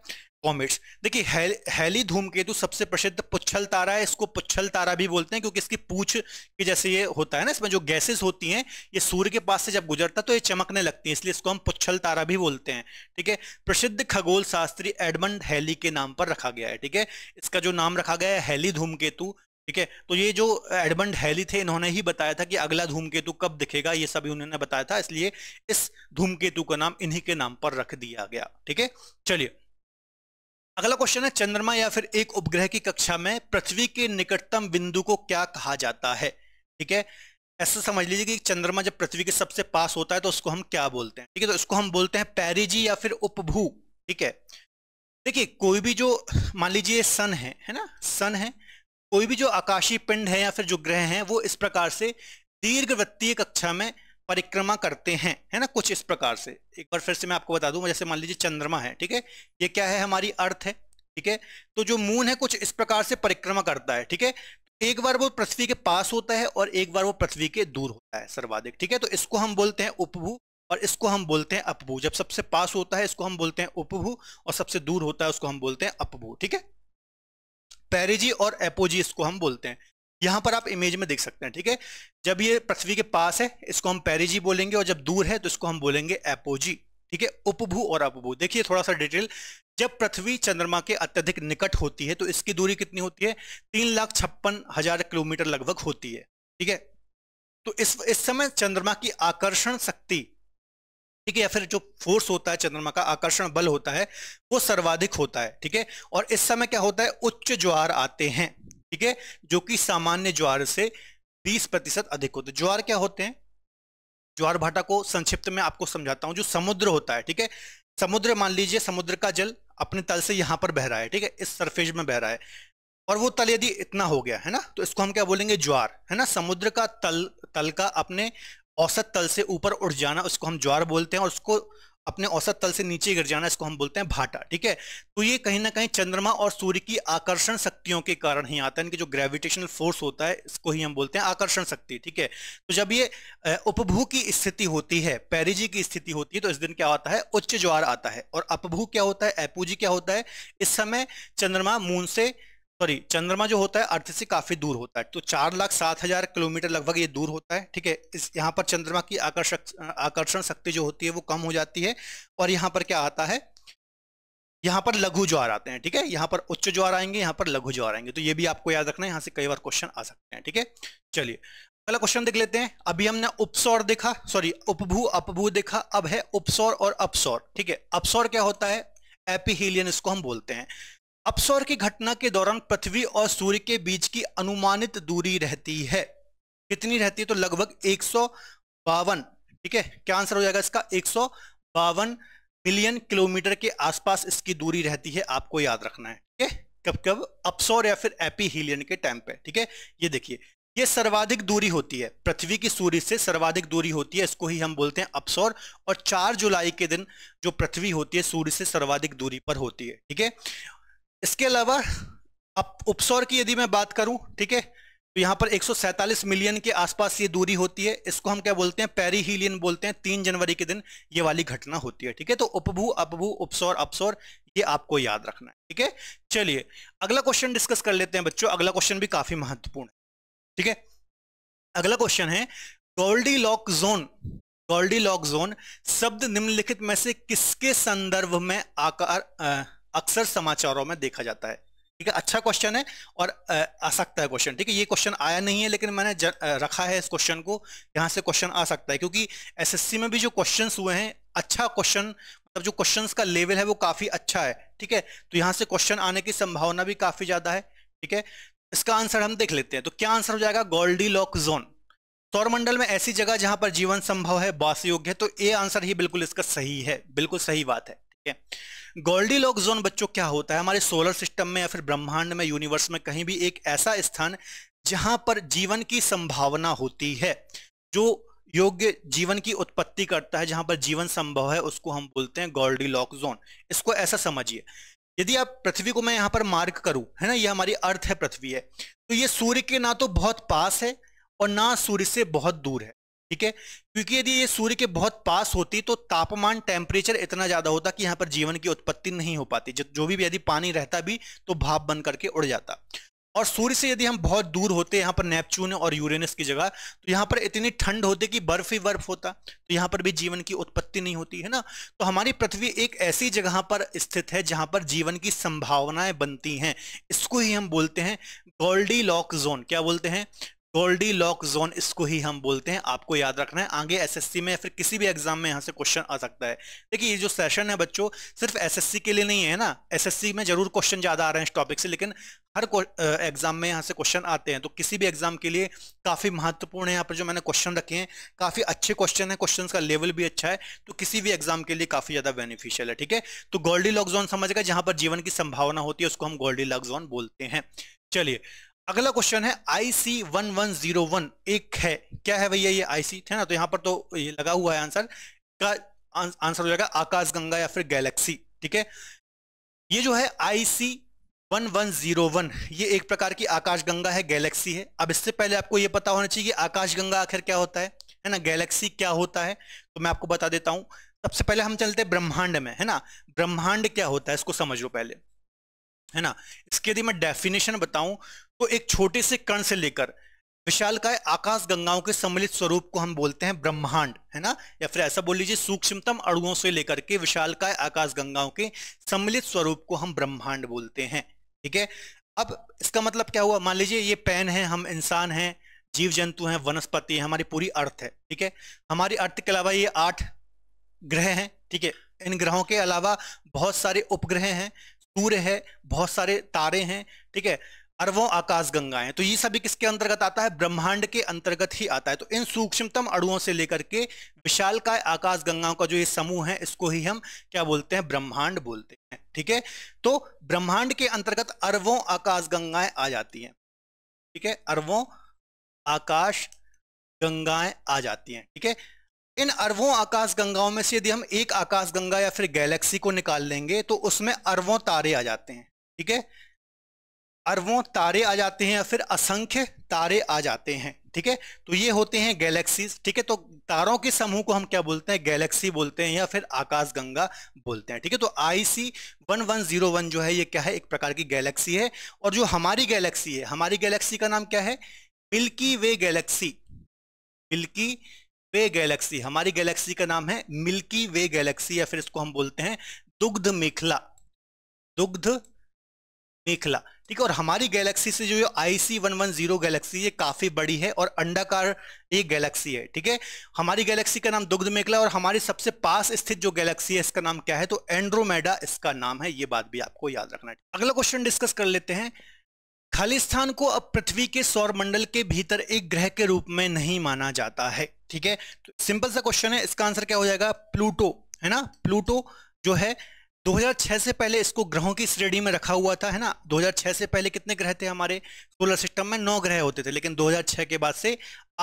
कॉमेट्स देखिए हैली हैली धूमकेतु सबसे प्रसिद्ध पुच्छल तारा है इसको पुच्छल तारा भी बोलते हैं क्योंकि इसकी पूछ के जैसे ये होता है ना इसमें जो गैसेस होती हैं ये सूर्य के पास से जब गुजरता है तो ये चमकने लगती है इसलिए इसको हम पुच्छल तारा भी बोलते हैं ठीक है प्रसिद्ध खगोल शास्त्री एडमंड हैली के नाम पर रखा गया है ठीक है इसका जो नाम रखा गया है हैली धूमकेतु ठीक है तो ये जो एडमंड हैली थे इन्होंने ही बताया था कि अगला धूमकेतु कब दिखेगा ये सभी उन्होंने बताया था इसलिए इस धूमकेतु का नाम इन्हीं के नाम पर रख दिया गया ठीक है चलिए अगला क्वेश्चन है चंद्रमा या फिर एक उपग्रह की कक्षा में पृथ्वी के निकटतम बिंदु को क्या कहा जाता है ठीक है ऐसा समझ लीजिए कि चंद्रमा जब पृथ्वी के सबसे पास होता है तो उसको हम क्या बोलते हैं ठीक है तो इसको हम बोलते हैं पैरिजी या फिर उपभू ठीक है देखिए कोई भी जो मान लीजिए सन है है ना सन है कोई भी जो आकाशीय पिंड है या फिर जो ग्रह हैं वो इस प्रकार से दीर्घवृत्तीय कक्षा में परिक्रमा करते हैं है ना कुछ इस प्रकार से एक बार फिर से मैं आपको बता दूं जैसे मान लीजिए चंद्रमा है ठीक है ये क्या है हमारी अर्थ है ठीक है तो जो मून है कुछ इस प्रकार से परिक्रमा करता है ठीक है एक बार वो पृथ्वी के पास होता है और एक बार वो पृथ्वी के दूर होता है सर्वाधिक ठीक है तो इसको हम बोलते हैं उपभू और इसको हम बोलते हैं अपभू जब सबसे पास होता है इसको हम बोलते हैं उपभू और सबसे दूर होता है उसको हम बोलते हैं अपभू ठीक है पेरिजी और एपोजी इसको हम बोलते हैं यहां पर आप इमेज में देख सकते हैं ठीक है जब ये पृथ्वी के पास है इसको हम पेरिजी बोलेंगे और जब दूर है तो इसको हम बोलेंगे एपोजी ठीक है उपभू और अपभू देखिए थोड़ा सा डिटेल जब पृथ्वी चंद्रमा के अत्यधिक निकट होती है तो इसकी दूरी कितनी होती है तीन लाख छप्पन हजार किलोमीटर लगभग होती है ठीक है तो इस इस समय चंद्रमा की आकर्षण शक्ति ठीक है या फिर जो फोर्स होता है चंद्रमा का आकर्षण बल होता है वो सर्वाधिक होता है ठीक है और इस समय क्या होता है उच्च ज्वार आते हैं ठीक है जो कि सामान्य ज्वार से 20 प्रतिशत अधिक होते ज्वार क्या होते हैं ज्वार भाटा को संक्षिप्त में आपको समझाता हूं जो समुद्र होता है ठीक है समुद्र मान लीजिए समुद्र का जल अपने तल से यहां पर बह रहा है ठीक है इस सरफेज में बह रहा है और वो तल यदि इतना हो गया है ना तो इसको हम क्या बोलेंगे ज्वार है ना समुद्र का तल तल का अपने औसत तल से ऊपर उठ जाना उसको हम ज्वार बोलते हैं और उसको अपने औसत तल से नीचे गिर जाना इसको हम बोलते हैं भाटा ठीक है तो ये कहीं ना कहीं चंद्रमा और सूर्य की आकर्षण शक्तियों के कारण ही आता है इनके जो ग्रेविटेशनल फोर्स होता है इसको ही हम बोलते हैं आकर्षण शक्ति ठीक है तो जब ये उपभू की स्थिति होती है पैरिजी की स्थिति होती है तो इस दिन क्या होता है उच्च ज्वार आता है और अपभू क्या होता है एपूजी क्या होता है इस समय चंद्रमा मून से सॉरी चंद्रमा जो होता है अर्थ से काफी दूर होता है तो चार लाख सात हजार किलोमीटर लगभग ये दूर होता है ठीक है इस यहाँ पर चंद्रमा की आकर्षक आकर्षण शक्ति जो होती है वो कम हो जाती है और यहाँ पर क्या आता है यहाँ पर लघु ज्वार आते हैं ठीक है यहाँ पर उच्च ज्वार आएंगे यहाँ पर लघु ज्वार आएंगे तो ये भी आपको याद रखना है यहाँ से कई बार क्वेश्चन आ सकते हैं ठीक है चलिए अगला क्वेश्चन देख लेते हैं अभी हमने उपसौर देखा सॉरी उपभू अपभू देखा अब है उपसौर और अपसौर ठीक है अपसौर क्या होता है एपीहीलियन इसको हम बोलते हैं अपसौर की घटना के दौरान पृथ्वी और सूर्य के बीच की अनुमानित दूरी रहती है कितनी रहती है तो लगभग एक ठीक है क्या आंसर हो जाएगा इसका एक मिलियन किलोमीटर के आसपास इसकी दूरी रहती है आपको याद रखना है ठीक है कब कब अपसौर या फिर एपी हीलियन के टाइम पे ठीक है ये देखिए ये सर्वाधिक दूरी होती है पृथ्वी की सूर्य से सर्वाधिक दूरी होती है इसको ही हम बोलते हैं अपसौर और 4 जुलाई के दिन जो पृथ्वी होती है सूर्य से सर्वाधिक दूरी पर होती है ठीक है इसके अलावा अब उपसौर की यदि मैं बात करूं ठीक है तो यहाँ पर 147 मिलियन के आसपास ये दूरी होती है इसको हम क्या बोलते हैं पेरीहीलियन बोलते हैं तीन जनवरी के दिन ये वाली घटना होती है ठीक है तो उपभू अपभू उपसौर अपसौर ये आपको याद रखना है ठीक है चलिए अगला क्वेश्चन डिस्कस कर लेते हैं बच्चों अगला क्वेश्चन भी काफी महत्वपूर्ण है ठीक है अगला क्वेश्चन है Goldilocks zone Goldilocks zone शब्द निम्नलिखित में से किसके संदर्भ में आकार आ, अक्सर समाचारों में देखा जाता है ठीक है अच्छा क्वेश्चन है और आ सकता है क्वेश्चन ठीक है ये क्वेश्चन आया नहीं है लेकिन मैंने जर, रखा है इस क्वेश्चन को यहाँ से क्वेश्चन आ सकता है क्योंकि एसएससी में भी जो क्वेश्चन हुए हैं अच्छा क्वेश्चन मतलब जो क्वेश्चन का लेवल है वो काफी अच्छा है ठीक है तो यहाँ से क्वेश्चन आने की संभावना भी काफी ज्यादा है ठीक है इसका आंसर हम देख लेते हैं तो क्या आंसर हो जाएगा गोल्डी लॉक जोन सौरमंडल में ऐसी जगह जहां पर जीवन संभव है वास योग्य है तो ये आंसर ही बिल्कुल इसका सही है बिल्कुल सही बात है ठीक है गोल्डी लॉक जोन बच्चों क्या होता है हमारे सोलर सिस्टम में या फिर ब्रह्मांड में यूनिवर्स में कहीं भी एक ऐसा स्थान जहां पर जीवन की संभावना होती है जो योग्य जीवन की उत्पत्ति करता है जहां पर जीवन संभव है उसको हम बोलते हैं गोल्डी लॉक जोन इसको ऐसा समझिए यदि आप पृथ्वी को मैं यहाँ पर मार्क करूं है ना ये हमारी अर्थ है पृथ्वी है तो ये सूर्य के ना तो बहुत पास है और ना सूर्य से बहुत दूर है ठीक है क्योंकि यदि ये सूर्य के बहुत पास होती तो तापमान टेम्परेचर इतना ज्यादा होता कि यहाँ पर जीवन की उत्पत्ति नहीं हो पाती जो भी यदि पानी रहता भी तो भाप बन करके उड़ जाता और सूर्य से यदि हम बहुत दूर होते यहाँ पर नेपच्यून और यूरेनस की जगह तो यहाँ पर इतनी ठंड होती कि बर्फ ही बर्फ होता तो यहाँ पर भी जीवन की उत्पत्ति नहीं होती है ना तो हमारी पृथ्वी एक ऐसी जगह पर स्थित है जहाँ पर जीवन की संभावनाएं बनती हैं इसको ही हम बोलते हैं गोल्डी लॉक जोन क्या बोलते हैं गोल्डी लॉक जोन इसको ही हम बोलते हैं आपको याद रखना है आगे एसएससी में फिर किसी भी एग्जाम में यहाँ से क्वेश्चन आ सकता है देखिए ये जो सेशन है बच्चों सिर्फ एसएससी के लिए नहीं है ना एसएससी में जरूर क्वेश्चन ज़्यादा आ रहे हैं इस टॉपिक से लेकिन हर एग्जाम में यहाँ से क्वेश्चन आते हैं तो किसी भी एग्जाम के लिए काफ़ी महत्वपूर्ण है यहाँ पर जो मैंने क्वेश्चन रखे हैं काफ़ी अच्छे क्वेश्चन है क्वेश्चन का लेवल भी अच्छा है तो किसी भी एग्जाम के लिए काफ़ी ज़्यादा बेनिफिशियल है ठीक है तो गोल्डी लॉक जोन समझ गए जहां पर जीवन की संभावना होती है उसको हम गोल्डी लॉक जोन बोलते हैं चलिए अगला क्वेश्चन है IC one one zero one एक है क्या है भैया ये आईसी है ना तो यहां पर तो ये लगा हुआ है आंसर का आंसर हो जाएगा आकाश गंगा या फिर गैलेक्सी ठीक है ये जो है IC one one zero one ये एक प्रकार की आकाश गंगा है गैलेक्सी है अब इससे पहले आपको ये पता होना चाहिए कि आकाश गंगा आखिर क्या होता है है ना गैलेक्सी क्या होता है तो मैं आपको बता देता हूं सबसे पहले हम चलते हैं ब्रह्मांड में है ना ब्रह्मांड क्या होता है इसको समझ लो पहले है ना इसके यदि मैं डेफिनेशन बताऊं तो एक छोटे से कण से लेकर विशालकाय आकाश गंगाओं के सम्मिलित स्वरूप को हम बोलते हैं ब्रह्मांड है ना या फिर ऐसा बोल लीजिए सूक्ष्मतम अणुओं से लेकर के विशालकाय आकाश गंगाओं के सम्मिलित स्वरूप को हम ब्रह्मांड बोलते हैं ठीक है अब इसका मतलब क्या हुआ मान लीजिए ये पेन है हम इंसान हैं जीव जंतु हैं वनस्पति है हमारी पूरी अर्थ है ठीक है हमारी अर्थ के अलावा ये आठ ग्रह हैं ठीक है इन ग्रहों के अलावा बहुत सारे उपग्रह हैं सूर्य है बहुत सारे तारे हैं ठीक है अरबों आकाश गंगाएं तो ये सभी किसके अंतर्गत आता है ब्रह्मांड के अंतर्गत ही आता है तो इन सूक्ष्मतम अड़ुओं से लेकर के विशाल का आकाश गंगाओं का जो ये समूह है इसको ही हम क्या बोलते हैं ब्रह्मांड बोलते हैं ठीक है तो ब्रह्मांड के अंतर्गत अरबों आकाश गंगाएं आ जाती हैं ठीक है अरबों आकाश गंगाएं आ जाती हैं ठीक है इन अरबों आकाश गंगाओं में से यदि हम एक आकाश गंगा या फिर गैलेक्सी को निकाल लेंगे तो उसमें अरबों तारे आ जाते हैं ठीक है अरबों तारे आ जाते हैं या फिर असंख्य तारे आ जाते हैं ठीक है तो ये होते हैं गैलेक्सीज ठीक है तो तारों के समूह को हम क्या बोलते हैं गैलेक्सी बोलते हैं या फिर आकाशगंगा बोलते हैं ठीक है तो I C one one zero one जो है ये क्या है एक प्रकार की गैलेक्सी है और जो हमारी गैलेक्सी है हमारी गैलेक्सी का नाम क्या है Milky Way galaxy Milky Way galaxy हमारी गैलेक्सी का नाम है मिल्की वे गैलेक्सी या फिर इसको हम बोलते हैं दुग्ध मिखला दुग्ध मेखला ठीक है और हमारी गैलेक्सी से जो I C one one zero galaxy ये काफी बड़ी है और अंडाकार एक गैलेक्सी है ठीक है हमारी गैलेक्सी का नाम दुग्ध मेखला और हमारी सबसे पास स्थित जो गैलेक्सी है इसका नाम क्या है तो एंड्रोमेडा इसका नाम है ये बात भी आपको याद रखना है अगला क्वेश्चन डिस्कस कर लेते हैं खालिस्तान को अब पृथ्वी के सौर मंडल के भीतर एक ग्रह के रूप में नहीं माना जाता है ठीक है सिंपल तो सा क्वेश्चन है इसका आंसर क्या हो जाएगा प्लूटो है ना प्लूटो जो है 2006 से पहले इसको ग्रहों की श्रेणी में रखा हुआ था है ना 2006 से पहले कितने ग्रह थे हमारे सोलर सिस्टम में नौ ग्रह होते थे लेकिन 2006 के बाद से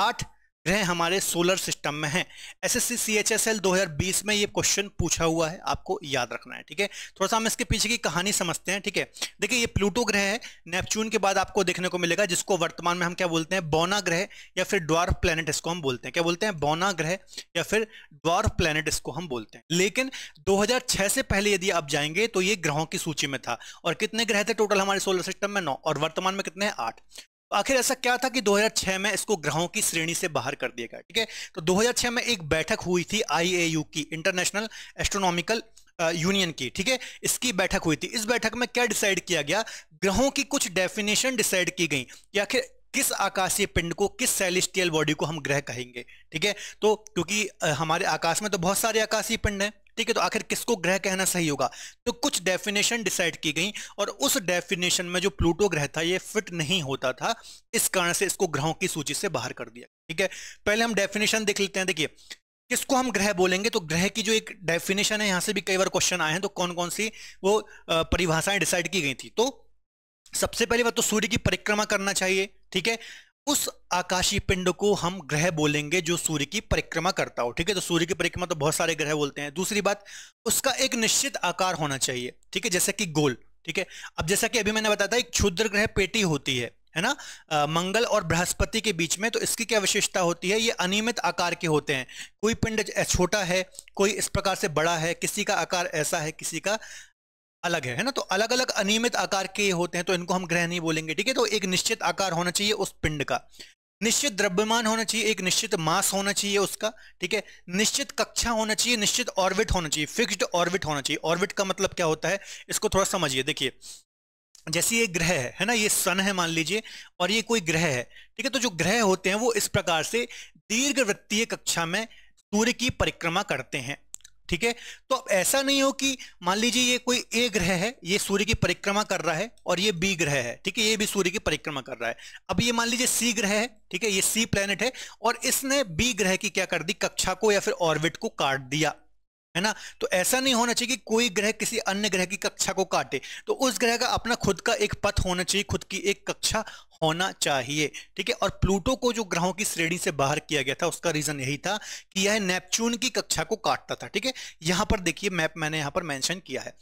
आठ ग्रह हमारे सोलर सिस्टम में हैं एसएससी सीएचएसएल 2020 में ये क्वेश्चन पूछा हुआ है आपको याद रखना है ठीक है थोड़ा सा हम इसके पीछे की कहानी समझते हैं ठीक है देखिए ये प्लूटो ग्रह है नेपच्यून के बाद आपको देखने को मिलेगा जिसको वर्तमान में हम क्या बोलते हैं बौना ग्रह या फिर ड्वार्फ प्लेनेट इसको हम बोलते हैं क्या बोलते हैं बौना ग्रह या फिर ड्वार्फ प्लेनेट इसको हम बोलते हैं लेकिन दो से पहले यदि आप जाएंगे तो ये ग्रहों की सूची में था और कितने ग्रह थे टोटल हमारे सोलर सिस्टम में नौ और वर्तमान में कितने आठ आखिर ऐसा क्या था कि 2006 में इसको ग्रहों की श्रेणी से बाहर कर दिया गया ठीक है तो 2006 में एक बैठक हुई थी आई की इंटरनेशनल एस्ट्रोनॉमिकल यूनियन की ठीक है इसकी बैठक हुई थी इस बैठक में क्या डिसाइड किया गया ग्रहों की कुछ डेफिनेशन डिसाइड की गई कि आखिर किस आकाशीय पिंड को किस सेलिस्टियल बॉडी को हम ग्रह कहेंगे ठीक है तो क्योंकि हमारे आकाश में तो बहुत सारे आकाशीय पिंड हैं ठीक है तो आखिर किसको ग्रह कहना सही होगा तो कुछ डेफिनेशन डिसाइड की गई और उस डेफिनेशन में जो प्लूटो ग्रह था ये फिट नहीं होता था इस कारण से इसको ग्रहों की सूची से बाहर कर दिया ठीक है पहले हम डेफिनेशन देख लेते हैं देखिए किसको हम ग्रह बोलेंगे तो ग्रह की जो एक डेफिनेशन है यहां से भी कई बार क्वेश्चन आए हैं तो कौन कौन सी वो परिभाषाएं डिसाइड की गई थी तो सबसे पहली बात तो सूर्य की परिक्रमा करना चाहिए ठीक है उस आकाशीय पिंड को हम ग्रह बोलेंगे जो सूर्य की परिक्रमा करता हो ठीक है तो सूर्य की परिक्रमा तो बहुत सारे ग्रह बोलते हैं दूसरी बात उसका एक निश्चित आकार होना चाहिए ठीक है जैसे कि गोल ठीक है अब जैसा कि अभी मैंने बताया था एक क्षुद्र ग्रह पेटी होती है है ना आ, मंगल और बृहस्पति के बीच में तो इसकी क्या विशेषता होती है ये अनियमित आकार के होते हैं कोई पिंड छोटा है कोई इस प्रकार से बड़ा है किसी का आकार ऐसा है किसी का अलग है है ना तो अलग अलग अनियमित आकार के होते हैं तो इनको हम ग्रह नहीं बोलेंगे ठीक है तो एक निश्चित आकार होना चाहिए उस पिंड का निश्चित द्रव्यमान होना चाहिए एक निश्चित मास होना चाहिए उसका ठीक है निश्चित कक्षा होना चाहिए निश्चित ऑर्बिट होना चाहिए फिक्स्ड ऑर्बिट होना चाहिए ऑर्बिट का मतलब क्या होता है इसको थोड़ा समझिए देखिए जैसे ये ग्रह है है ना ये सन है मान लीजिए और ये कोई ग्रह है ठीक है तो जो ग्रह होते हैं वो इस प्रकार से दीर्घ वृत्तीय कक्षा में सूर्य की परिक्रमा करते हैं ठीक है तो अब ऐसा नहीं हो कि मान लीजिए ये कोई ए ग्रह है ये सूर्य की परिक्रमा कर रहा है और ये बी ग्रह है ठीक है ये भी सूर्य की परिक्रमा कर रहा है अब ये मान लीजिए सी ग्रह है ठीक है ये सी प्लेनेट है और इसने बी ग्रह की क्या कर दी कक्षा को या फिर ऑर्बिट को काट दिया है ना तो ऐसा नहीं होना चाहिए कि कोई ग्रह किसी अन्य ग्रह की कक्षा को काटे तो उस ग्रह का अपना खुद का एक पथ होना चाहिए खुद की एक कक्षा होना चाहिए ठीक है और प्लूटो को जो ग्रहों की श्रेणी से बाहर किया गया था उसका रीजन यही था कि यह नेपच्यून की कक्षा को काटता था ठीक है यहां पर देखिए मैप मैंने यहां पर मेंशन किया है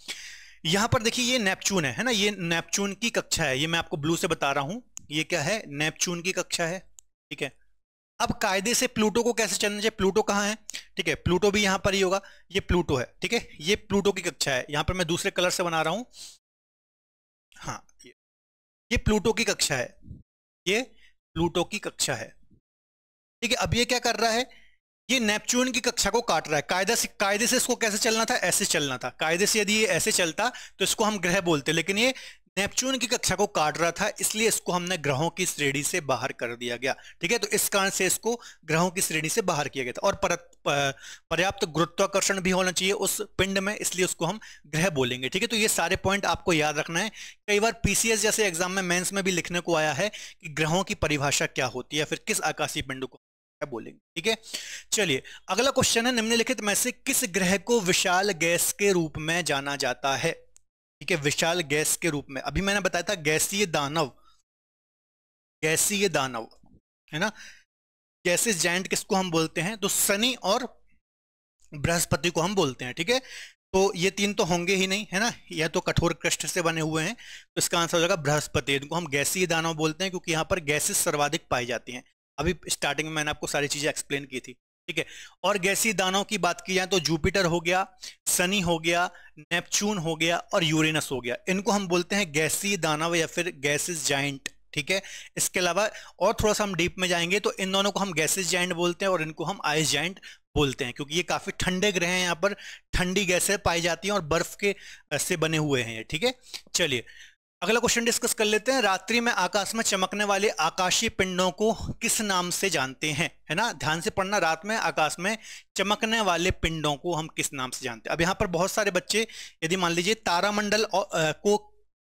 यहां पर देखिए ये नेपच्यून है है ना ये नेपच्यून की कक्षा है ये मैं आपको ब्लू से बता रहा हूं ये क्या है नेपच्यून की कक्षा है ठीक है अब कायदे से प्लूटो को कैसे चलना चाहिए प्लूटो कहाँ है ठीक है प्लूटो भी यहां पर ही होगा ये प्लूटो है ठीक है ये प्लूटो की कक्षा है यहां पर मैं दूसरे कलर से बना रहा हूं हाँ ये प्लूटो की कक्षा है ये प्लूटो की कक्षा है ठीक है अब ये क्या कर रहा है ये नेपच्यून की कक्षा को काट रहा है कायदा से कायदे से इसको कैसे चलना था ऐसे चलना था कायदे से यदि ये ऐसे चलता तो इसको हम ग्रह बोलते लेकिन ये नेपच्यून की कक्षा को काट रहा था इसलिए इसको हमने ग्रहों की श्रेणी से बाहर कर दिया गया ठीक है तो इस कारण से इसको ग्रहों की श्रेणी से बाहर किया गया था और पर्याप्त गुरुत्वाकर्षण भी होना चाहिए उस पिंड में इसलिए उसको हम ग्रह बोलेंगे ठीक है तो ये सारे पॉइंट आपको याद रखना है कई बार पीसीएस जैसे एग्जाम में मेन्स में भी लिखने को आया है कि ग्रहों की परिभाषा क्या होती है फिर किस आकाशीय पिंड को बोलेंगे ठीक है चलिए अगला क्वेश्चन है निम्नलिखित में से किस ग्रह को विशाल गैस के रूप में जाना जाता है ठीक है विशाल गैस के रूप में अभी मैंने बताया था गैसीय दानव गैसीय दानव है ना गैसे जैंट किसको हम बोलते हैं तो शनि और बृहस्पति को हम बोलते हैं ठीक है तो ये तीन तो होंगे ही नहीं है ना यह तो कठोर कृष्ण से बने हुए हैं तो इसका आंसर हो जाएगा बृहस्पति इनको हम गैसीय दानव बोलते हैं क्योंकि यहाँ पर गैसेस सर्वाधिक पाई जाती हैं अभी स्टार्टिंग में मैंने आपको सारी चीज़ें एक्सप्लेन की थी ठीक है और गैसी दानों की बात की जाए तो जुपिटर हो गया सनी हो गया नेपच्यून हो गया और यूरेनस हो गया इनको हम बोलते हैं गैसी दानव या फिर गैसेस जाइंट ठीक है इसके अलावा और थोड़ा सा हम डीप में जाएंगे तो इन दोनों को हम गैसेस जाइंट बोलते हैं और इनको हम आइस जाइंट बोलते हैं क्योंकि ये काफ़ी ठंडे ग्रह हैं यहाँ पर ठंडी गैसें पाई जाती हैं और बर्फ के से बने हुए हैं ये ठीक है चलिए अगला क्वेश्चन डिस्कस कर लेते हैं रात्रि में आकाश में चमकने वाले आकाशीय पिंडों को किस नाम से जानते हैं है ना ध्यान से पढ़ना रात में आकाश में चमकने वाले पिंडों को हम किस नाम से जानते हैं अब यहाँ पर बहुत सारे बच्चे यदि मान लीजिए तारामंडल को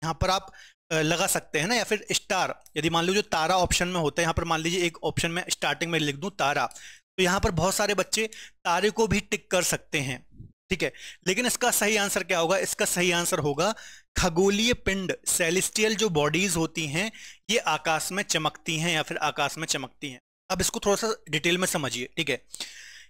यहाँ पर आप लगा सकते हैं ना या फिर स्टार यदि मान लीजिए तारा ऑप्शन में होता है यहाँ पर मान लीजिए एक ऑप्शन में स्टार्टिंग में लिख दूँ तारा तो यहाँ पर बहुत सारे बच्चे तारे को भी टिक कर सकते हैं ठीक है लेकिन इसका सही आंसर क्या होगा इसका सही आंसर होगा खगोलीय पिंड सेलिस्टियल जो बॉडीज होती हैं ये आकाश में चमकती हैं या फिर आकाश में चमकती हैं अब इसको थोड़ा सा डिटेल में समझिए ठीक है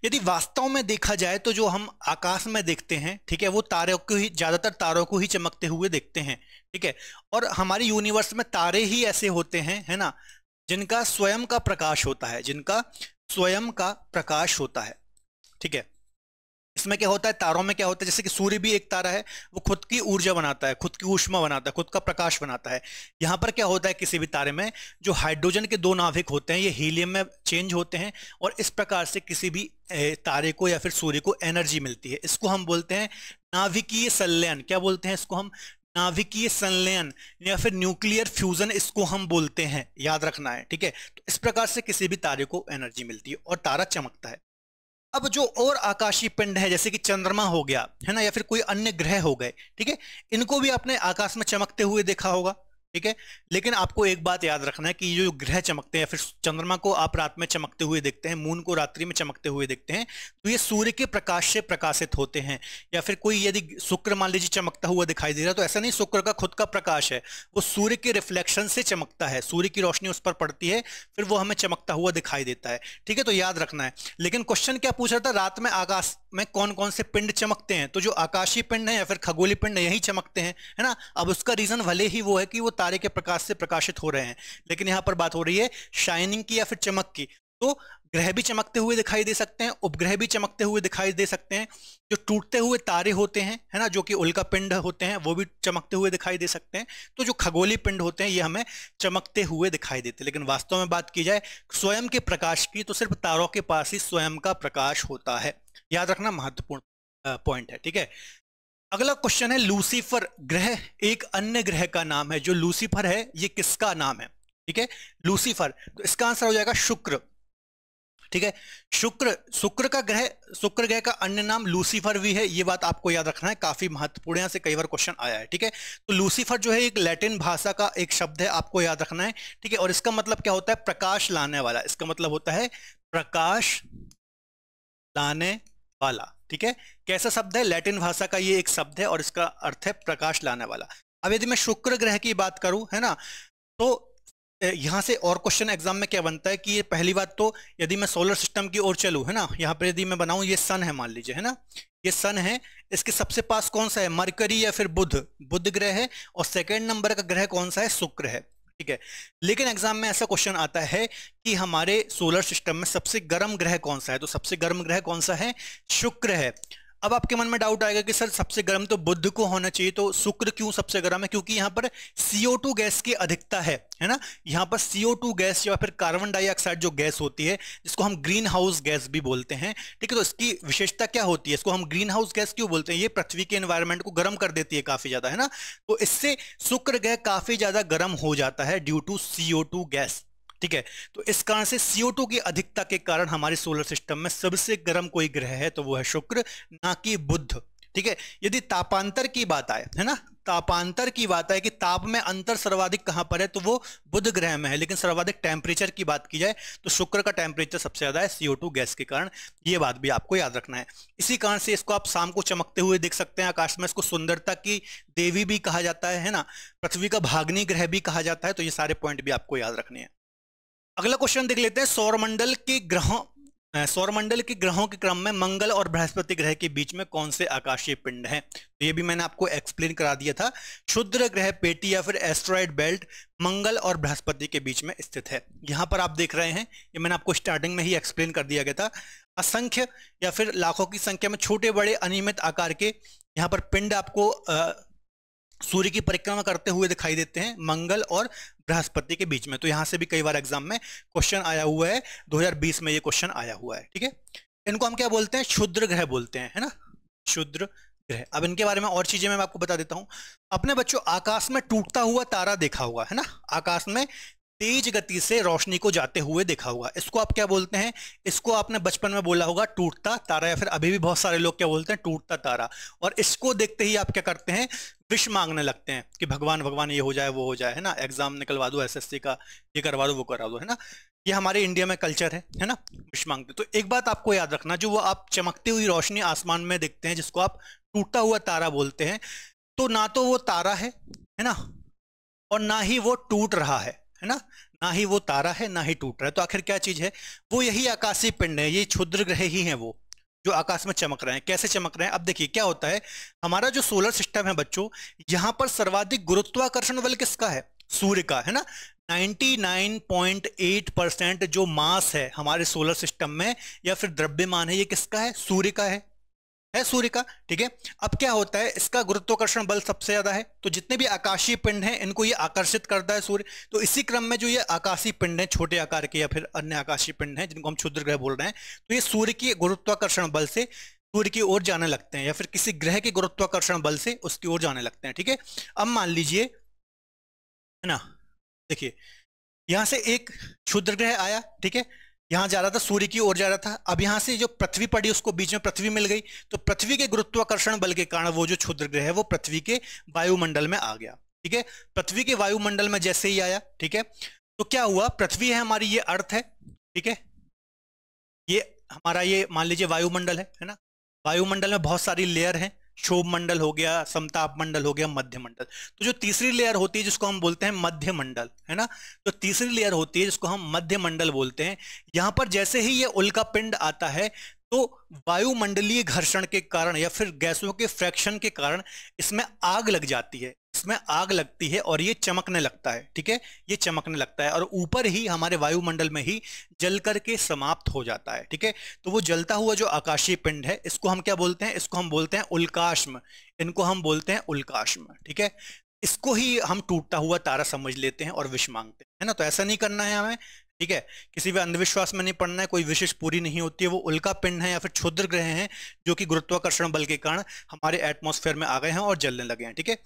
यदि वास्तव में देखा जाए तो जो हम आकाश में देखते हैं ठीक है वो तारों को ही ज़्यादातर तारों को ही चमकते हुए देखते हैं ठीक है और हमारे यूनिवर्स में तारे ही ऐसे होते हैं है ना जिनका स्वयं का प्रकाश होता है जिनका स्वयं का प्रकाश होता है ठीक है इसमें क्या होता है तारों में क्या होता है जैसे कि सूर्य भी एक तारा है वो खुद की ऊर्जा बनाता है खुद की ऊष्मा बनाता है खुद का प्रकाश बनाता है यहाँ पर क्या होता है किसी भी तारे में जो हाइड्रोजन के दो नाभिक होते हैं ये हीलियम में चेंज होते हैं और इस प्रकार से किसी भी तारे को या फिर सूर्य को एनर्जी मिलती है इसको हम बोलते हैं नाभिकीय संलयन क्या बोलते हैं इसको हम नाभिकीय संलयन या फिर न्यूक्लियर फ्यूजन इसको हम बोलते हैं याद रखना है ठीक है तो इस प्रकार से किसी भी तारे को एनर्जी मिलती है और तारा चमकता है अब जो और आकाशीय पिंड है जैसे कि चंद्रमा हो गया है ना या फिर कोई अन्य ग्रह हो गए ठीक है इनको भी आपने आकाश में चमकते हुए देखा होगा ठीक है लेकिन आपको एक बात याद रखना है कि जो ग्रह चमकते हैं फिर चंद्रमा को आप रात में चमकते हुए देखते हैं मून को रात्रि में चमकते हुए देखते हैं तो ये सूर्य के प्रकाश से प्रकाशित होते हैं या फिर कोई यदि शुक्र मान लीजिए चमकता हुआ दिखाई दे रहा है तो ऐसा नहीं शुक्र का खुद का प्रकाश है वो सूर्य के रिफ्लेक्शन से चमकता है सूर्य की रोशनी उस पर पड़ती है फिर वो हमें चमकता हुआ दिखाई देता है ठीक है तो याद रखना है लेकिन क्वेश्चन क्या पूछ रहा था रात में आकाश में कौन कौन से पिंड चमकते हैं तो जो आकाशीय पिंड है या फिर खगोली पिंड यही चमकते हैं है ना अब उसका रीजन भले ही वो है कि वो तारे के प्रकाश से प्रकाशित हो रहे हैं लेकिन यहाँ पर बात हो रही है शाइनिंग की या फिर चमक की तो ग्रह भी चमकते हुए दिखाई दे सकते हैं उपग्रह भी चमकते हुए दिखाई दे सकते हैं जो टूटते हुए तारे होते हैं है ना जो कि उल्का पिंड होते हैं वो भी चमकते हुए दिखाई दे सकते हैं तो जो खगोली पिंड होते हैं ये हमें चमकते हुए दिखाई देते हैं लेकिन वास्तव में बात की जाए स्वयं के प्रकाश की तो सिर्फ तारों के पास ही स्वयं का प्रकाश होता है याद रखना महत्वपूर्ण पॉइंट है ठीक है अगला क्वेश्चन है लूसीफर ग्रह एक अन्य ग्रह का नाम है जो लूसीफर है ये किसका नाम है ठीक है लूसीफर तो इसका आंसर हो जाएगा शुक्र ठीक है शुक्र शुक्र का ग्रह शुक्र ग्रह का अन्य नाम लूसीफर भी है ये बात आपको याद रखना है काफी महत्वपूर्ण यहां से कई बार क्वेश्चन आया है ठीक है तो लूसीफर जो है एक लैटिन भाषा का एक शब्द है आपको याद रखना है ठीक है और इसका मतलब क्या होता है प्रकाश लाने वाला इसका मतलब होता है प्रकाश लाने वाला ठीक है कैसा शब्द है लैटिन भाषा का ये एक शब्द है और इसका अर्थ है प्रकाश लाने वाला अब यदि मैं शुक्र ग्रह की बात करूं है ना तो यहाँ से और क्वेश्चन एग्जाम में क्या बनता है कि ये पहली बात तो यदि मैं सोलर सिस्टम की ओर चलूँ है ना यहाँ पर यदि मैं बनाऊँ ये सन है मान लीजिए है ना ये सन है इसके सबसे पास कौन सा है मरकरी या फिर बुध बुध ग्रह है और सेकेंड नंबर का ग्रह कौन सा है शुक्र है ठीक है लेकिन एग्जाम में ऐसा क्वेश्चन आता है कि हमारे सोलर सिस्टम में सबसे गर्म ग्रह कौन सा है तो सबसे गर्म ग्रह कौन सा है शुक्र है अब आपके मन में डाउट आएगा कि सर सबसे गर्म तो बुद्ध को होना चाहिए तो शुक्र क्यों सबसे गर्म है क्योंकि यहाँ पर CO2 गैस की अधिकता है है ना यहाँ पर CO2 गैस या फिर कार्बन डाइऑक्साइड जो गैस होती है जिसको हम ग्रीन हाउस गैस भी बोलते हैं ठीक है तो इसकी विशेषता क्या होती है इसको हम ग्रीन हाउस गैस क्यों बोलते हैं ये पृथ्वी के एनवायरमेंट को गर्म कर देती है काफी ज्यादा है ना तो इससे शुक्र गैस काफी ज्यादा गर्म हो जाता है ड्यू टू सीओ गैस ठीक है तो इस कारण से CO2 की अधिकता के कारण हमारे सोलर सिस्टम में सबसे गर्म कोई ग्रह है तो वो है शुक्र ना कि बुध ठीक है यदि तापांतर की बात आए है ना तापांतर की बात आए कि ताप में अंतर सर्वाधिक कहां पर है तो वो बुध ग्रह में है लेकिन सर्वाधिक टेम्परेचर की बात की जाए तो शुक्र का टेम्परेचर सबसे ज्यादा है सीओ गैस के कारण ये बात भी आपको याद रखना है इसी कारण से इसको आप शाम को चमकते हुए देख सकते हैं आकाश में इसको सुंदरता की देवी भी कहा जाता है, है ना पृथ्वी का भाग्नि ग्रह भी कहा जाता है तो ये सारे पॉइंट भी आपको याद रखने हैं अगला क्वेश्चन देख लेते हैं सौरमंडल के ग्रहों सौरमंडल के ग्रहों के क्रम में मंगल और बृहस्पति ग्रह के बीच में कौन से आकाशीय पिंड हैं तो ये भी मैंने आपको एक्सप्लेन करा दिया था क्षुद्र ग्रह पेटी या फिर एस्ट्रॉइड बेल्ट मंगल और बृहस्पति के बीच में स्थित है यहाँ पर आप देख रहे हैं ये मैंने आपको स्टार्टिंग में ही एक्सप्लेन कर दिया गया था असंख्य या फिर लाखों की संख्या में छोटे बड़े अनियमित आकार के यहाँ पर पिंड आपको सूर्य की परिक्रमा करते हुए दिखाई देते हैं मंगल और बृहस्पति के बीच में तो यहां से भी कई बार एग्जाम में क्वेश्चन आया हुआ है 2020 में ये क्वेश्चन आया हुआ है ठीक है इनको हम क्या बोलते हैं क्षुद्र ग्रह बोलते हैं है ना क्षुद्र ग्रह अब इनके बारे में और चीजें मैं आपको बता देता हूं अपने बच्चों आकाश में टूटता हुआ तारा देखा हुआ है ना आकाश में तेज गति से रोशनी को जाते हुए देखा होगा इसको आप क्या बोलते हैं इसको आपने बचपन में बोला होगा टूटता तारा या फिर अभी भी बहुत सारे लोग क्या बोलते हैं टूटता तारा और इसको देखते ही आप क्या करते हैं विश मांगने लगते हैं कि भगवान भगवान ये हो जाए वो हो जाए है ना एग्जाम निकलवा दो एसएससी का ये करवा दो वो करवा दो है ना ये हमारे इंडिया में कल्चर है है ना विश मांगते तो एक बात आपको याद रखना जो वो आप चमकती हुई रोशनी आसमान में देखते हैं जिसको आप टूटा हुआ तारा बोलते हैं तो ना तो वो तारा है है ना और ना ही वो टूट रहा है है ना ना ही वो तारा है ना ही टूट रहा है तो आखिर क्या चीज है वो यही आकाशीय पिंड है ये क्षुद्र ग्रह ही है वो जो आकाश में चमक रहे हैं कैसे चमक रहे हैं अब देखिए क्या होता है हमारा जो सोलर सिस्टम है बच्चों यहाँ पर सर्वाधिक गुरुत्वाकर्षण बल किसका है सूर्य का है ना 99.8 परसेंट जो मास है हमारे सोलर सिस्टम में या फिर द्रव्यमान है ये किसका है सूर्य का है है सूर्य का ठीक है अब क्या होता है इसका गुरुत्वाकर्षण बल सबसे ज्यादा है तो जितने भी आकाशीय पिंड हैं इनको ये आकर्षित करता है सूर्य तो इसी क्रम में जो ये आकाशीय पिंड हैं छोटे आकार के या फिर अन्य आकाशीय पिंड हैं जिनको हम क्षुद्र ग्रह बोल रहे हैं तो ये सूर्य के गुरुत्वाकर्षण बल से सूर्य की ओर जाने लगते हैं या फिर किसी ग्रह के गुरुत्वाकर्षण बल से उसकी ओर जाने लगते हैं ठीक है अब मान लीजिए है ना देखिए यहां से एक क्षुद्र ग्रह आया ठीक है यहाँ जा रहा था सूर्य की ओर जा रहा था अब यहाँ से जो पृथ्वी पड़ी उसको बीच में पृथ्वी मिल गई तो पृथ्वी के गुरुत्वाकर्षण बल के कारण वो जो क्षुद्र ग्रह है वो पृथ्वी के वायुमंडल में आ गया ठीक है पृथ्वी के वायुमंडल में जैसे ही आया ठीक है तो क्या हुआ पृथ्वी है हमारी ये अर्थ है ठीक है ये हमारा ये मान लीजिए वायुमंडल है है ना वायुमंडल में बहुत सारी लेयर हैं क्षोभ मंडल हो गया समताप मंडल हो गया मध्य मंडल तो जो तीसरी लेयर होती है जिसको हम बोलते हैं मध्य मंडल है ना जो तो तीसरी लेयर होती है जिसको हम मध्य मंडल बोलते हैं यहां पर जैसे ही ये उल्का पिंड आता है तो वायुमंडलीय घर्षण के कारण या फिर गैसों के फ्रैक्शन के कारण इसमें आग लग जाती है इसमें आग लगती है और ये चमकने लगता है ठीक है ये चमकने लगता है और ऊपर ही हमारे वायुमंडल में ही जल करके समाप्त हो जाता है ठीक है तो वो जलता हुआ जो आकाशीय पिंड है इसको हम क्या बोलते हैं इसको हम बोलते हैं उल्काश्म इनको हम बोलते हैं उल्काश्म ठीक है इसको ही हम टूटता हुआ तारा समझ लेते हैं और विश मांगते हैं है ना तो ऐसा नहीं करना है हमें ठीक है किसी भी अंधविश्वास में नहीं पड़ना है कोई विशेष पूरी नहीं होती है वो उल्का पिंड है या फिर क्षुद्र ग्रह हैं जो कि गुरुत्वाकर्षण बल के कारण हमारे एटमॉस्फेयर में आ गए हैं और जलने लगे हैं ठीक है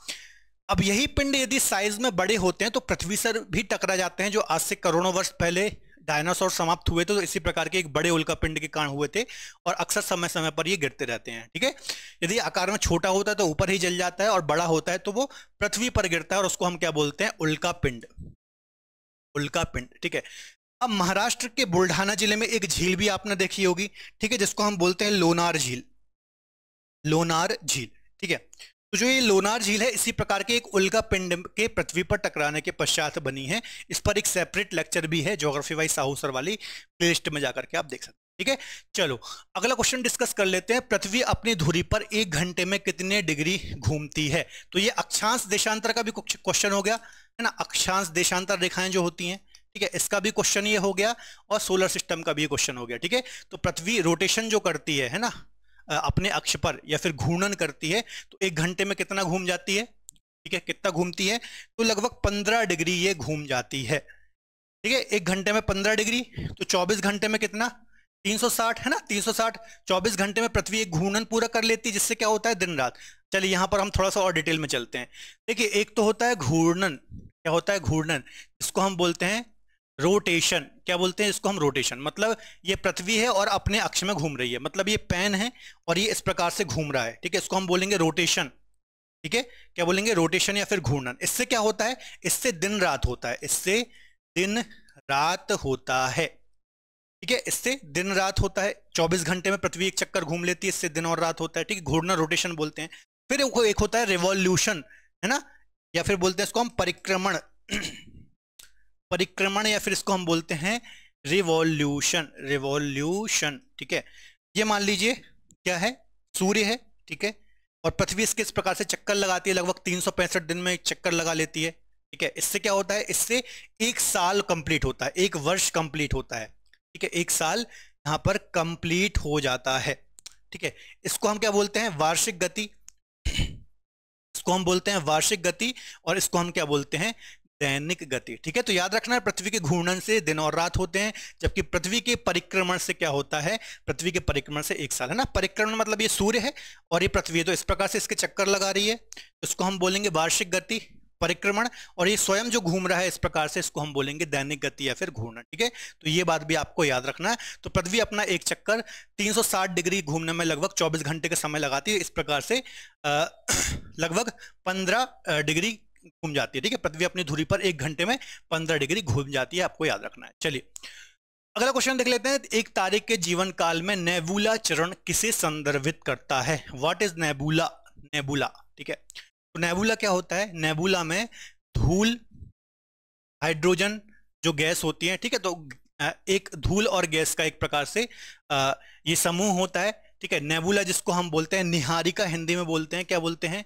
अब यही पिंड यदि साइज में बड़े होते हैं तो पृथ्वी सर भी टकरा जाते हैं जो आज से करोड़ों वर्ष पहले डायनासोर समाप्त हुए थे तो इसी प्रकार के एक बड़े उल्का पिंड के कारण हुए थे और अक्सर समय समय पर ये गिरते रहते हैं ठीक है यदि आकार में छोटा होता है तो ऊपर ही जल जाता है और बड़ा होता है तो वो पृथ्वी पर गिरता है और उसको हम क्या बोलते हैं उल्का पिंड उल्का पिंड ठीक है अब महाराष्ट्र के बुल्ढाना जिले में एक झील भी आपने देखी होगी ठीक है जिसको हम बोलते हैं लोनार झील लोनार झील ठीक है तो जो ये लोनार झील है इसी प्रकार के एक उल्का पिंड के पृथ्वी पर टकराने के पश्चात बनी है इस पर एक सेपरेट लेक्चर भी है ज्योग्राफी वाइज साहूसर सर वाली प्लेलिस्ट में जाकर के आप देख सकते हैं ठीक है चलो अगला क्वेश्चन डिस्कस कर लेते हैं पृथ्वी अपनी धुरी पर एक घंटे में कितने डिग्री घूमती है तो ये अक्षांश देशांतर का भी क्वेश्चन हो गया है ना अक्षांश देशांतर रेखाएं जो होती हैं ठीक है इसका भी क्वेश्चन ये हो गया और सोलर सिस्टम का भी क्वेश्चन हो गया ठीक है तो पृथ्वी रोटेशन जो करती है है ना अपने अक्ष पर या फिर घूर्णन करती है तो एक घंटे में कितना घूम जाती है ठीक है कितना घूमती है तो लगभग पंद्रह डिग्री ये घूम जाती है ठीक है एक घंटे में पंद्रह डिग्री तो चौबीस घंटे में कितना 360 है ना 360 24 घंटे में पृथ्वी एक घूर्णन पूरा कर लेती है जिससे क्या होता है दिन रात चलिए यहां पर हम थोड़ा सा और डिटेल में चलते हैं देखिए एक तो होता है घूर्णन क्या होता है घूर्णन जिसको हम बोलते हैं रोटेशन क्या बोलते हैं इसको हम रोटेशन मतलब ये पृथ्वी है और अपने अक्ष में घूम रही है मतलब ये पैन है और ये इस प्रकार से घूम रहा है ठीक है इसको हम बोलेंगे रोटेशन ठीक है क्या बोलेंगे रोटेशन या फिर घूर्णन इससे क्या होता है इससे दिन रात होता है इससे दिन रात होता है ठीक है इससे दिन रात होता है चौबीस घंटे में पृथ्वी एक चक्कर घूम लेती है इससे दिन और रात होता है ठीक है घूर्णन रोटेशन बोलते हैं फिर एक होता है रिवॉल्यूशन है ना या फिर बोलते हैं इसको हम परिक्रमण परिक्रमण या फिर इसको हम बोलते हैं रिवॉल्यूशन रिवॉल्यूशन ठीक है ये मान लीजिए क्या है सूर्य है ठीक है और पृथ्वी इसके इस प्रकार से चक्कर लगाती है लगभग तीन दिन में एक चक्कर लगा लेती है ठीक है इससे क्या होता है इससे एक साल कंप्लीट होता है एक वर्ष कंप्लीट होता है ठीक है एक साल यहाँ पर कंप्लीट हो जाता है ठीक है इसको हम क्या बोलते हैं वार्षिक गति इसको हम बोलते हैं वार्षिक गति और इसको हम क्या बोलते हैं दैनिक गति ठीक है तो याद रखना है पृथ्वी के घूर्णन से दिन और रात होते हैं जबकि पृथ्वी के परिक्रमण से क्या होता है पृथ्वी के परिक्रमण से एक साल है ना परिक्रमण मतलब ये सूर्य है और ये पृथ्वी है तो इस प्रकार से इसके चक्कर लगा रही है इसको हम बोलेंगे वार्षिक गति परिक्रमण और ये स्वयं जो घूम रहा है इस प्रकार से इसको हम बोलेंगे दैनिक गति या फिर घूर्णन ठीक है तो ये बात भी आपको याद रखना है तो पृथ्वी अपना एक चक्कर 360 डिग्री घूमने में लगभग 24 घंटे का समय लगाती है इस प्रकार से (clears throat) लगभग 15 डिग्री घूम जाती है ठीक है पृथ्वी अपनी धुरी पर एक घंटे में पंद्रह डिग्री घूम जाती है आपको याद रखना है चलिए अगला क्वेश्चन देख लेते हैं एक तारीख के जीवन काल में नेबुला चरण किसे संदर्भित करता है व्हाट इज नेबुला नेबुला ठीक है तो नेबुला क्या होता है नेबुला में धूल हाइड्रोजन जो गैस होती है ठीक है तो एक धूल और गैस का एक प्रकार से ये समूह होता है ठीक है नेबुला जिसको हम बोलते हैं निहारिका हिंदी में बोलते हैं क्या बोलते हैं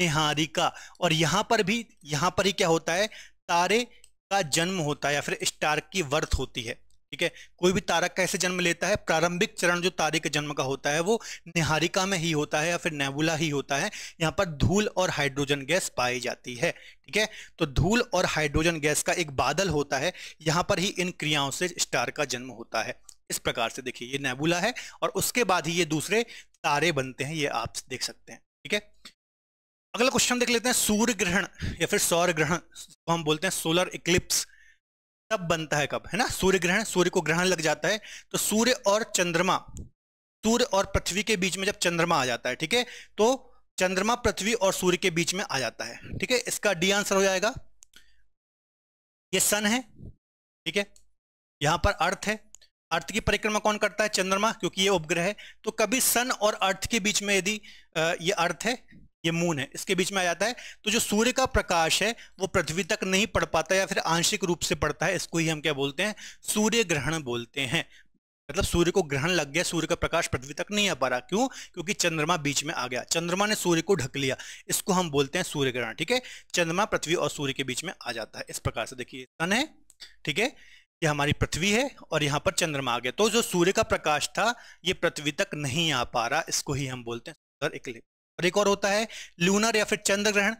निहारिका और यहाँ पर भी यहाँ पर ही क्या होता है तारे का जन्म होता है या फिर स्टार की वर्थ होती है ठीक है कोई भी तारक कैसे जन्म लेता है प्रारंभिक चरण जो तारे के जन्म का होता है वो निहारिका में ही होता है या फिर नेबुला ही होता है यहाँ पर धूल और हाइड्रोजन गैस पाई जाती है ठीक है तो धूल और हाइड्रोजन गैस का एक बादल होता है यहाँ पर ही इन क्रियाओं से स्टार का जन्म होता है इस प्रकार से देखिए ये नेबुला है और उसके बाद ही ये दूसरे तारे बनते हैं ये आप देख सकते हैं ठीक है अगला क्वेश्चन देख लेते हैं सूर्य ग्रहण या फिर सौर ग्रहण तो हम बोलते हैं सोलर इक्लिप्स तब बनता है कब है ना सूर्य ग्रहण सूर्य को ग्रहण लग जाता है तो सूर्य और चंद्रमा सूर्य और पृथ्वी के बीच में जब चंद्रमा आ जाता है ठीक है तो चंद्रमा पृथ्वी और सूर्य के बीच में आ जाता है ठीक है इसका डी आंसर हो जाएगा ये सन है ठीक है यहां पर अर्थ है अर्थ की परिक्रमा कौन करता है चंद्रमा क्योंकि ये उपग्रह है तो कभी सन और अर्थ के बीच में यदि ये अर्थ है ये मून है इसके बीच में आ जाता है तो जो सूर्य का प्रकाश है वो पृथ्वी तक नहीं पड़ पाता या फिर आंशिक रूप से पड़ता है इसको ही हम क्या बोलते हैं सूर्य ग्रहण बोलते हैं मतलब सूर्य को ग्रहण लग गया सूर्य का प्रकाश पृथ्वी तक नहीं आ पा रहा क्यों क्योंकि चंद्रमा बीच में आ गया चंद्रमा ने सूर्य को ढक लिया इसको हम बोलते हैं सूर्य ग्रहण ठीक है चंद्रमा पृथ्वी और सूर्य के बीच में आ जाता है इस प्रकार से देखिए सन है ठीक है ये हमारी पृथ्वी है और यहाँ पर चंद्रमा आ गया तो जो सूर्य का प्रकाश था ये पृथ्वी तक नहीं आ पा रहा इसको ही हम बोलते हैं इक्लिप्स और एक और होता है लूनर या फिर चंद्र ग्रहण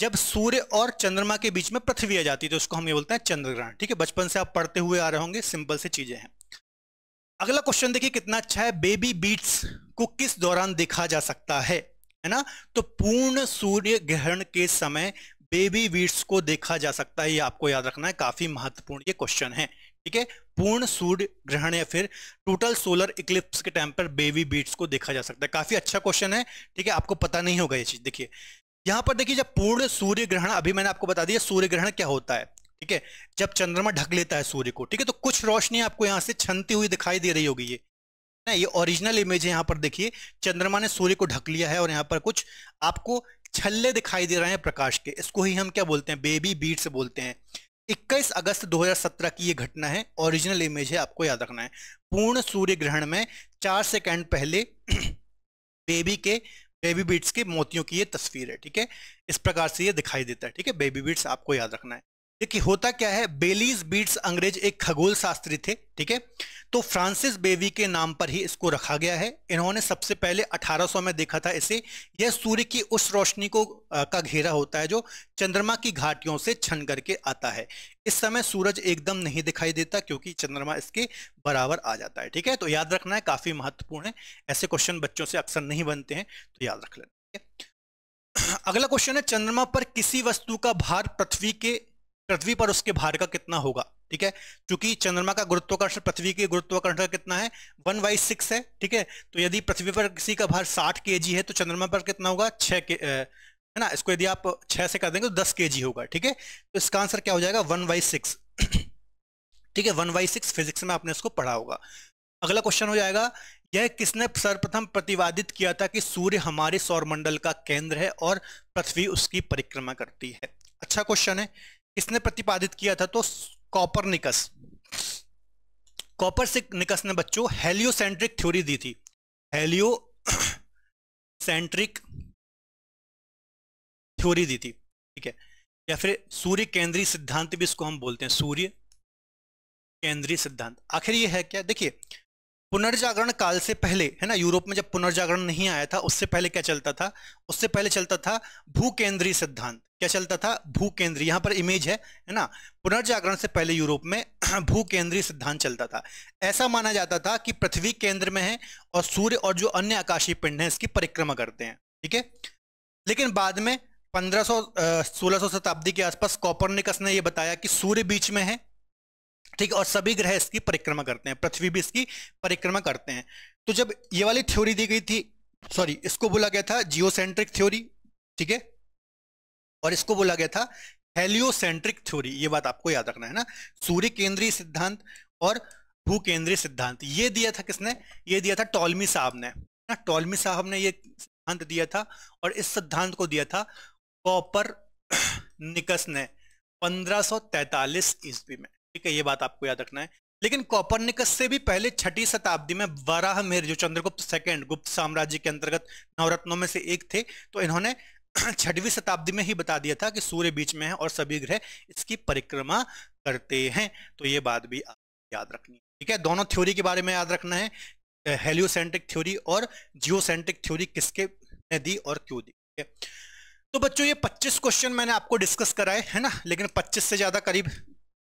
जब सूर्य और चंद्रमा के बीच में पृथ्वी आ जाती है तो उसको हम ये बोलते हैं चंद्र ग्रहण ठीक है बचपन से आप पढ़ते हुए आ रहे होंगे सिंपल से चीजें हैं अगला क्वेश्चन देखिए कितना अच्छा है बेबी बीट्स को किस दौरान देखा जा सकता है है ना तो पूर्ण सूर्य ग्रहण के समय बेबी बीट्स को देखा जा सकता है ये आपको याद रखना है काफी महत्वपूर्ण ये क्वेश्चन है ठीक है पूर्ण सूर्य ग्रहण या फिर टोटल सोलर इक्लिप्स के टाइम पर बेबी बीट्स को देखा जा सकता है काफी अच्छा क्वेश्चन है ठीक है आपको पता नहीं होगा ये चीज देखिए यहां पर देखिए जब पूर्ण सूर्य ग्रहण अभी मैंने आपको बता दिया सूर्य ग्रहण क्या होता है ठीक है जब चंद्रमा ढक लेता है सूर्य को ठीक है तो कुछ रोशनी आपको यहाँ से छनती हुई दिखाई दे रही होगी ये ना ये ओरिजिनल इमेज है यहाँ पर देखिए चंद्रमा ने सूर्य को ढक लिया है और यहाँ पर कुछ आपको छल्ले दिखाई दे रहे हैं प्रकाश के इसको ही हम क्या बोलते हैं बेबी बीट्स बोलते हैं 21 अगस्त 2017 की ये घटना है ओरिजिनल इमेज है आपको याद रखना है पूर्ण सूर्य ग्रहण में चार सेकंड पहले बेबी (clears throat) के बेबी बीट्स के मोतियों की ये तस्वीर है ठीक है इस प्रकार से ये दिखाई देता है ठीक है बेबी बीट्स आपको याद रखना है देखिए होता क्या है बेलीज बीट्स अंग्रेज एक खगोल शास्त्री थे ठीक है तो फ्रांसिस बेवी के नाम पर ही इसको रखा गया है इन्होंने सबसे पहले 1800 में देखा था इसे यह सूर्य की उस रोशनी को आ, का घेरा होता है जो चंद्रमा की घाटियों से छन करके आता है इस समय सूरज एकदम नहीं दिखाई देता क्योंकि चंद्रमा इसके बराबर आ जाता है ठीक है तो याद रखना है काफी महत्वपूर्ण है ऐसे क्वेश्चन बच्चों से अक्सर नहीं बनते हैं तो याद रख लेना अगला क्वेश्चन है चंद्रमा पर किसी वस्तु का भार पृथ्वी के पृथ्वी पर उसके भार का कितना होगा ठीक है क्योंकि चंद्रमा का गुरुत्वाकर्षण पृथ्वी के गुरुत्वाकर्षण का कितना है वन बाई सिक्स है ठीक है तो यदि पृथ्वी पर किसी का भार साठ के है तो चंद्रमा पर कितना होगा छह के है ना इसको यदि आप छह से कर देंगे तो दस के होगा ठीक है तो इसका आंसर क्या हो जाएगा वन बाई सिक्स ठीक है वन बाई सिक्स फिजिक्स में आपने इसको पढ़ा होगा अगला क्वेश्चन हो जाएगा यह किसने सर्वप्रथम प्रतिवादित किया था कि सूर्य हमारे सौरमंडल का केंद्र है और पृथ्वी उसकी परिक्रमा करती है अच्छा क्वेश्चन है किसने प्रतिपादित किया था तो कॉपरनिकस कॉपर से निकस ने बच्चों हेलियोसेंट्रिक थ्योरी दी थी हेलियो सेंट्रिक थ्योरी दी थी ठीक है या फिर सूर्य केंद्रीय सिद्धांत भी इसको हम बोलते हैं सूर्य केंद्रीय सिद्धांत आखिर ये है क्या देखिए पुनर्जागरण काल से पहले है ना यूरोप में जब पुनर्जागरण नहीं आया था उससे पहले क्या चलता था उससे पहले चलता था भू केंद्रीय सिद्धांत क्या चलता था भू केंद्रीय यहां पर इमेज है है ना पुनर्जागरण से पहले यूरोप में (clears throat) भू केंद्रीय सिद्धांत चलता था ऐसा माना जाता था कि पृथ्वी केंद्र में है और सूर्य और जो अन्य आकाशीय पिंड है इसकी परिक्रमा करते हैं ठीक है लेकिन बाद में पंद्रह सौ शताब्दी के आसपास कॉपरनिकस ने यह बताया कि सूर्य बीच में है ठीक है और सभी ग्रह इसकी परिक्रमा करते हैं पृथ्वी भी इसकी परिक्रमा करते हैं तो जब ये वाली थ्योरी दी गई थी सॉरी इसको बोला गया था जियोसेंट्रिक थ्योरी ठीक है और इसको बोला गया था हेलियोसेंट्रिक थ्योरी ये बात आपको याद रखना है ना सूर्य केंद्रीय सिद्धांत और भू केंद्रीय सिद्धांत ये दिया था किसने ये दिया था टॉलमी साहब ने ना टॉलमी साहब ने ये सिद्धांत दिया था और इस सिद्धांत को दिया था कॉपर निकस ने तैतालीस ईस्वी में ठीक है ये बात आपको याद रखना है लेकिन कॉपरनिकस से भी पहले छठी शताब्दी में वराह मेर जो चंद्रगुप्त सेकेंड गुप्त साम्राज्य के अंतर्गत नवरत्नों में से एक थे तो इन्होंने (clears throat) छठवीं शताब्दी में ही बता दिया था कि सूर्य बीच में है और सभी ग्रह इसकी परिक्रमा करते हैं तो ये बात भी याद रखनी है ठीक है दोनों थ्योरी के बारे में याद रखना है हेलियोसेंट्रिक थ्योरी और जियोसेंट्रिक थ्योरी किसके ने दी और क्यों दी ठीक है तो बच्चों ये 25 क्वेश्चन मैंने आपको डिस्कस कराए है ना लेकिन 25 से ज़्यादा करीब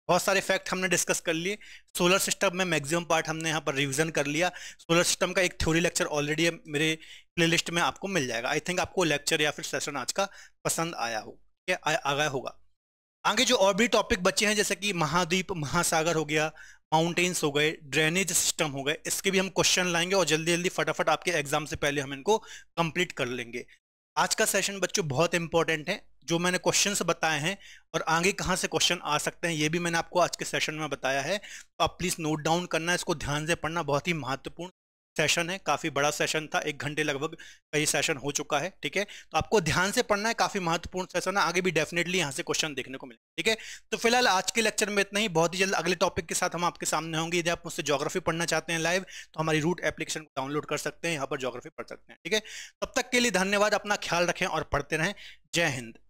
बहुत सारे फैक्ट हमने डिस्कस कर लिए सोलर सिस्टम में मैक्सिमम पार्ट हमने यहाँ पर रिवीजन कर लिया सोलर सिस्टम का एक थ्योरी लेक्चर ऑलरेडी मेरे प्लेलिस्ट में आपको मिल जाएगा आई थिंक आपको लेक्चर या फिर सेशन आज का पसंद आया हो आ गया होगा आगे जो और भी टॉपिक बचे हैं जैसे कि महाद्वीप महासागर हो गया माउंटेन्स हो गए ड्रेनेज सिस्टम हो गए इसके भी हम क्वेश्चन लाएंगे और जल्दी जल्दी फटाफट आपके एग्जाम से पहले हम इनको कंप्लीट कर लेंगे आज का सेशन बच्चों बहुत इंपॉर्टेंट है जो मैंने क्वेश्चन बताए हैं और आगे कहाँ से क्वेश्चन आ सकते हैं ये भी मैंने आपको आज के सेशन में बताया है तो आप प्लीज़ नोट डाउन करना इसको ध्यान से पढ़ना बहुत ही महत्वपूर्ण सेशन है काफ़ी बड़ा सेशन था एक घंटे लगभग का ये सेशन हो चुका है ठीक है तो आपको ध्यान से पढ़ना है काफ़ी महत्वपूर्ण सेशन है आगे भी डेफिनेटली यहाँ से क्वेश्चन देखने को मिलेगा ठीक है तो फिलहाल आज के लेक्चर में इतना ही बहुत ही जल्द अगले टॉपिक के साथ हम आपके सामने होंगे यदि आप मुझसे जोग्राफी पढ़ना चाहते हैं लाइव तो हमारी रूट एप्लीकेशन को डाउनलोड कर सकते हैं यहाँ पर जोग्राफी पढ़ सकते हैं ठीक है तब तक के लिए धन्यवाद अपना ख्याल रखें और पढ़ते रहें जय हिंद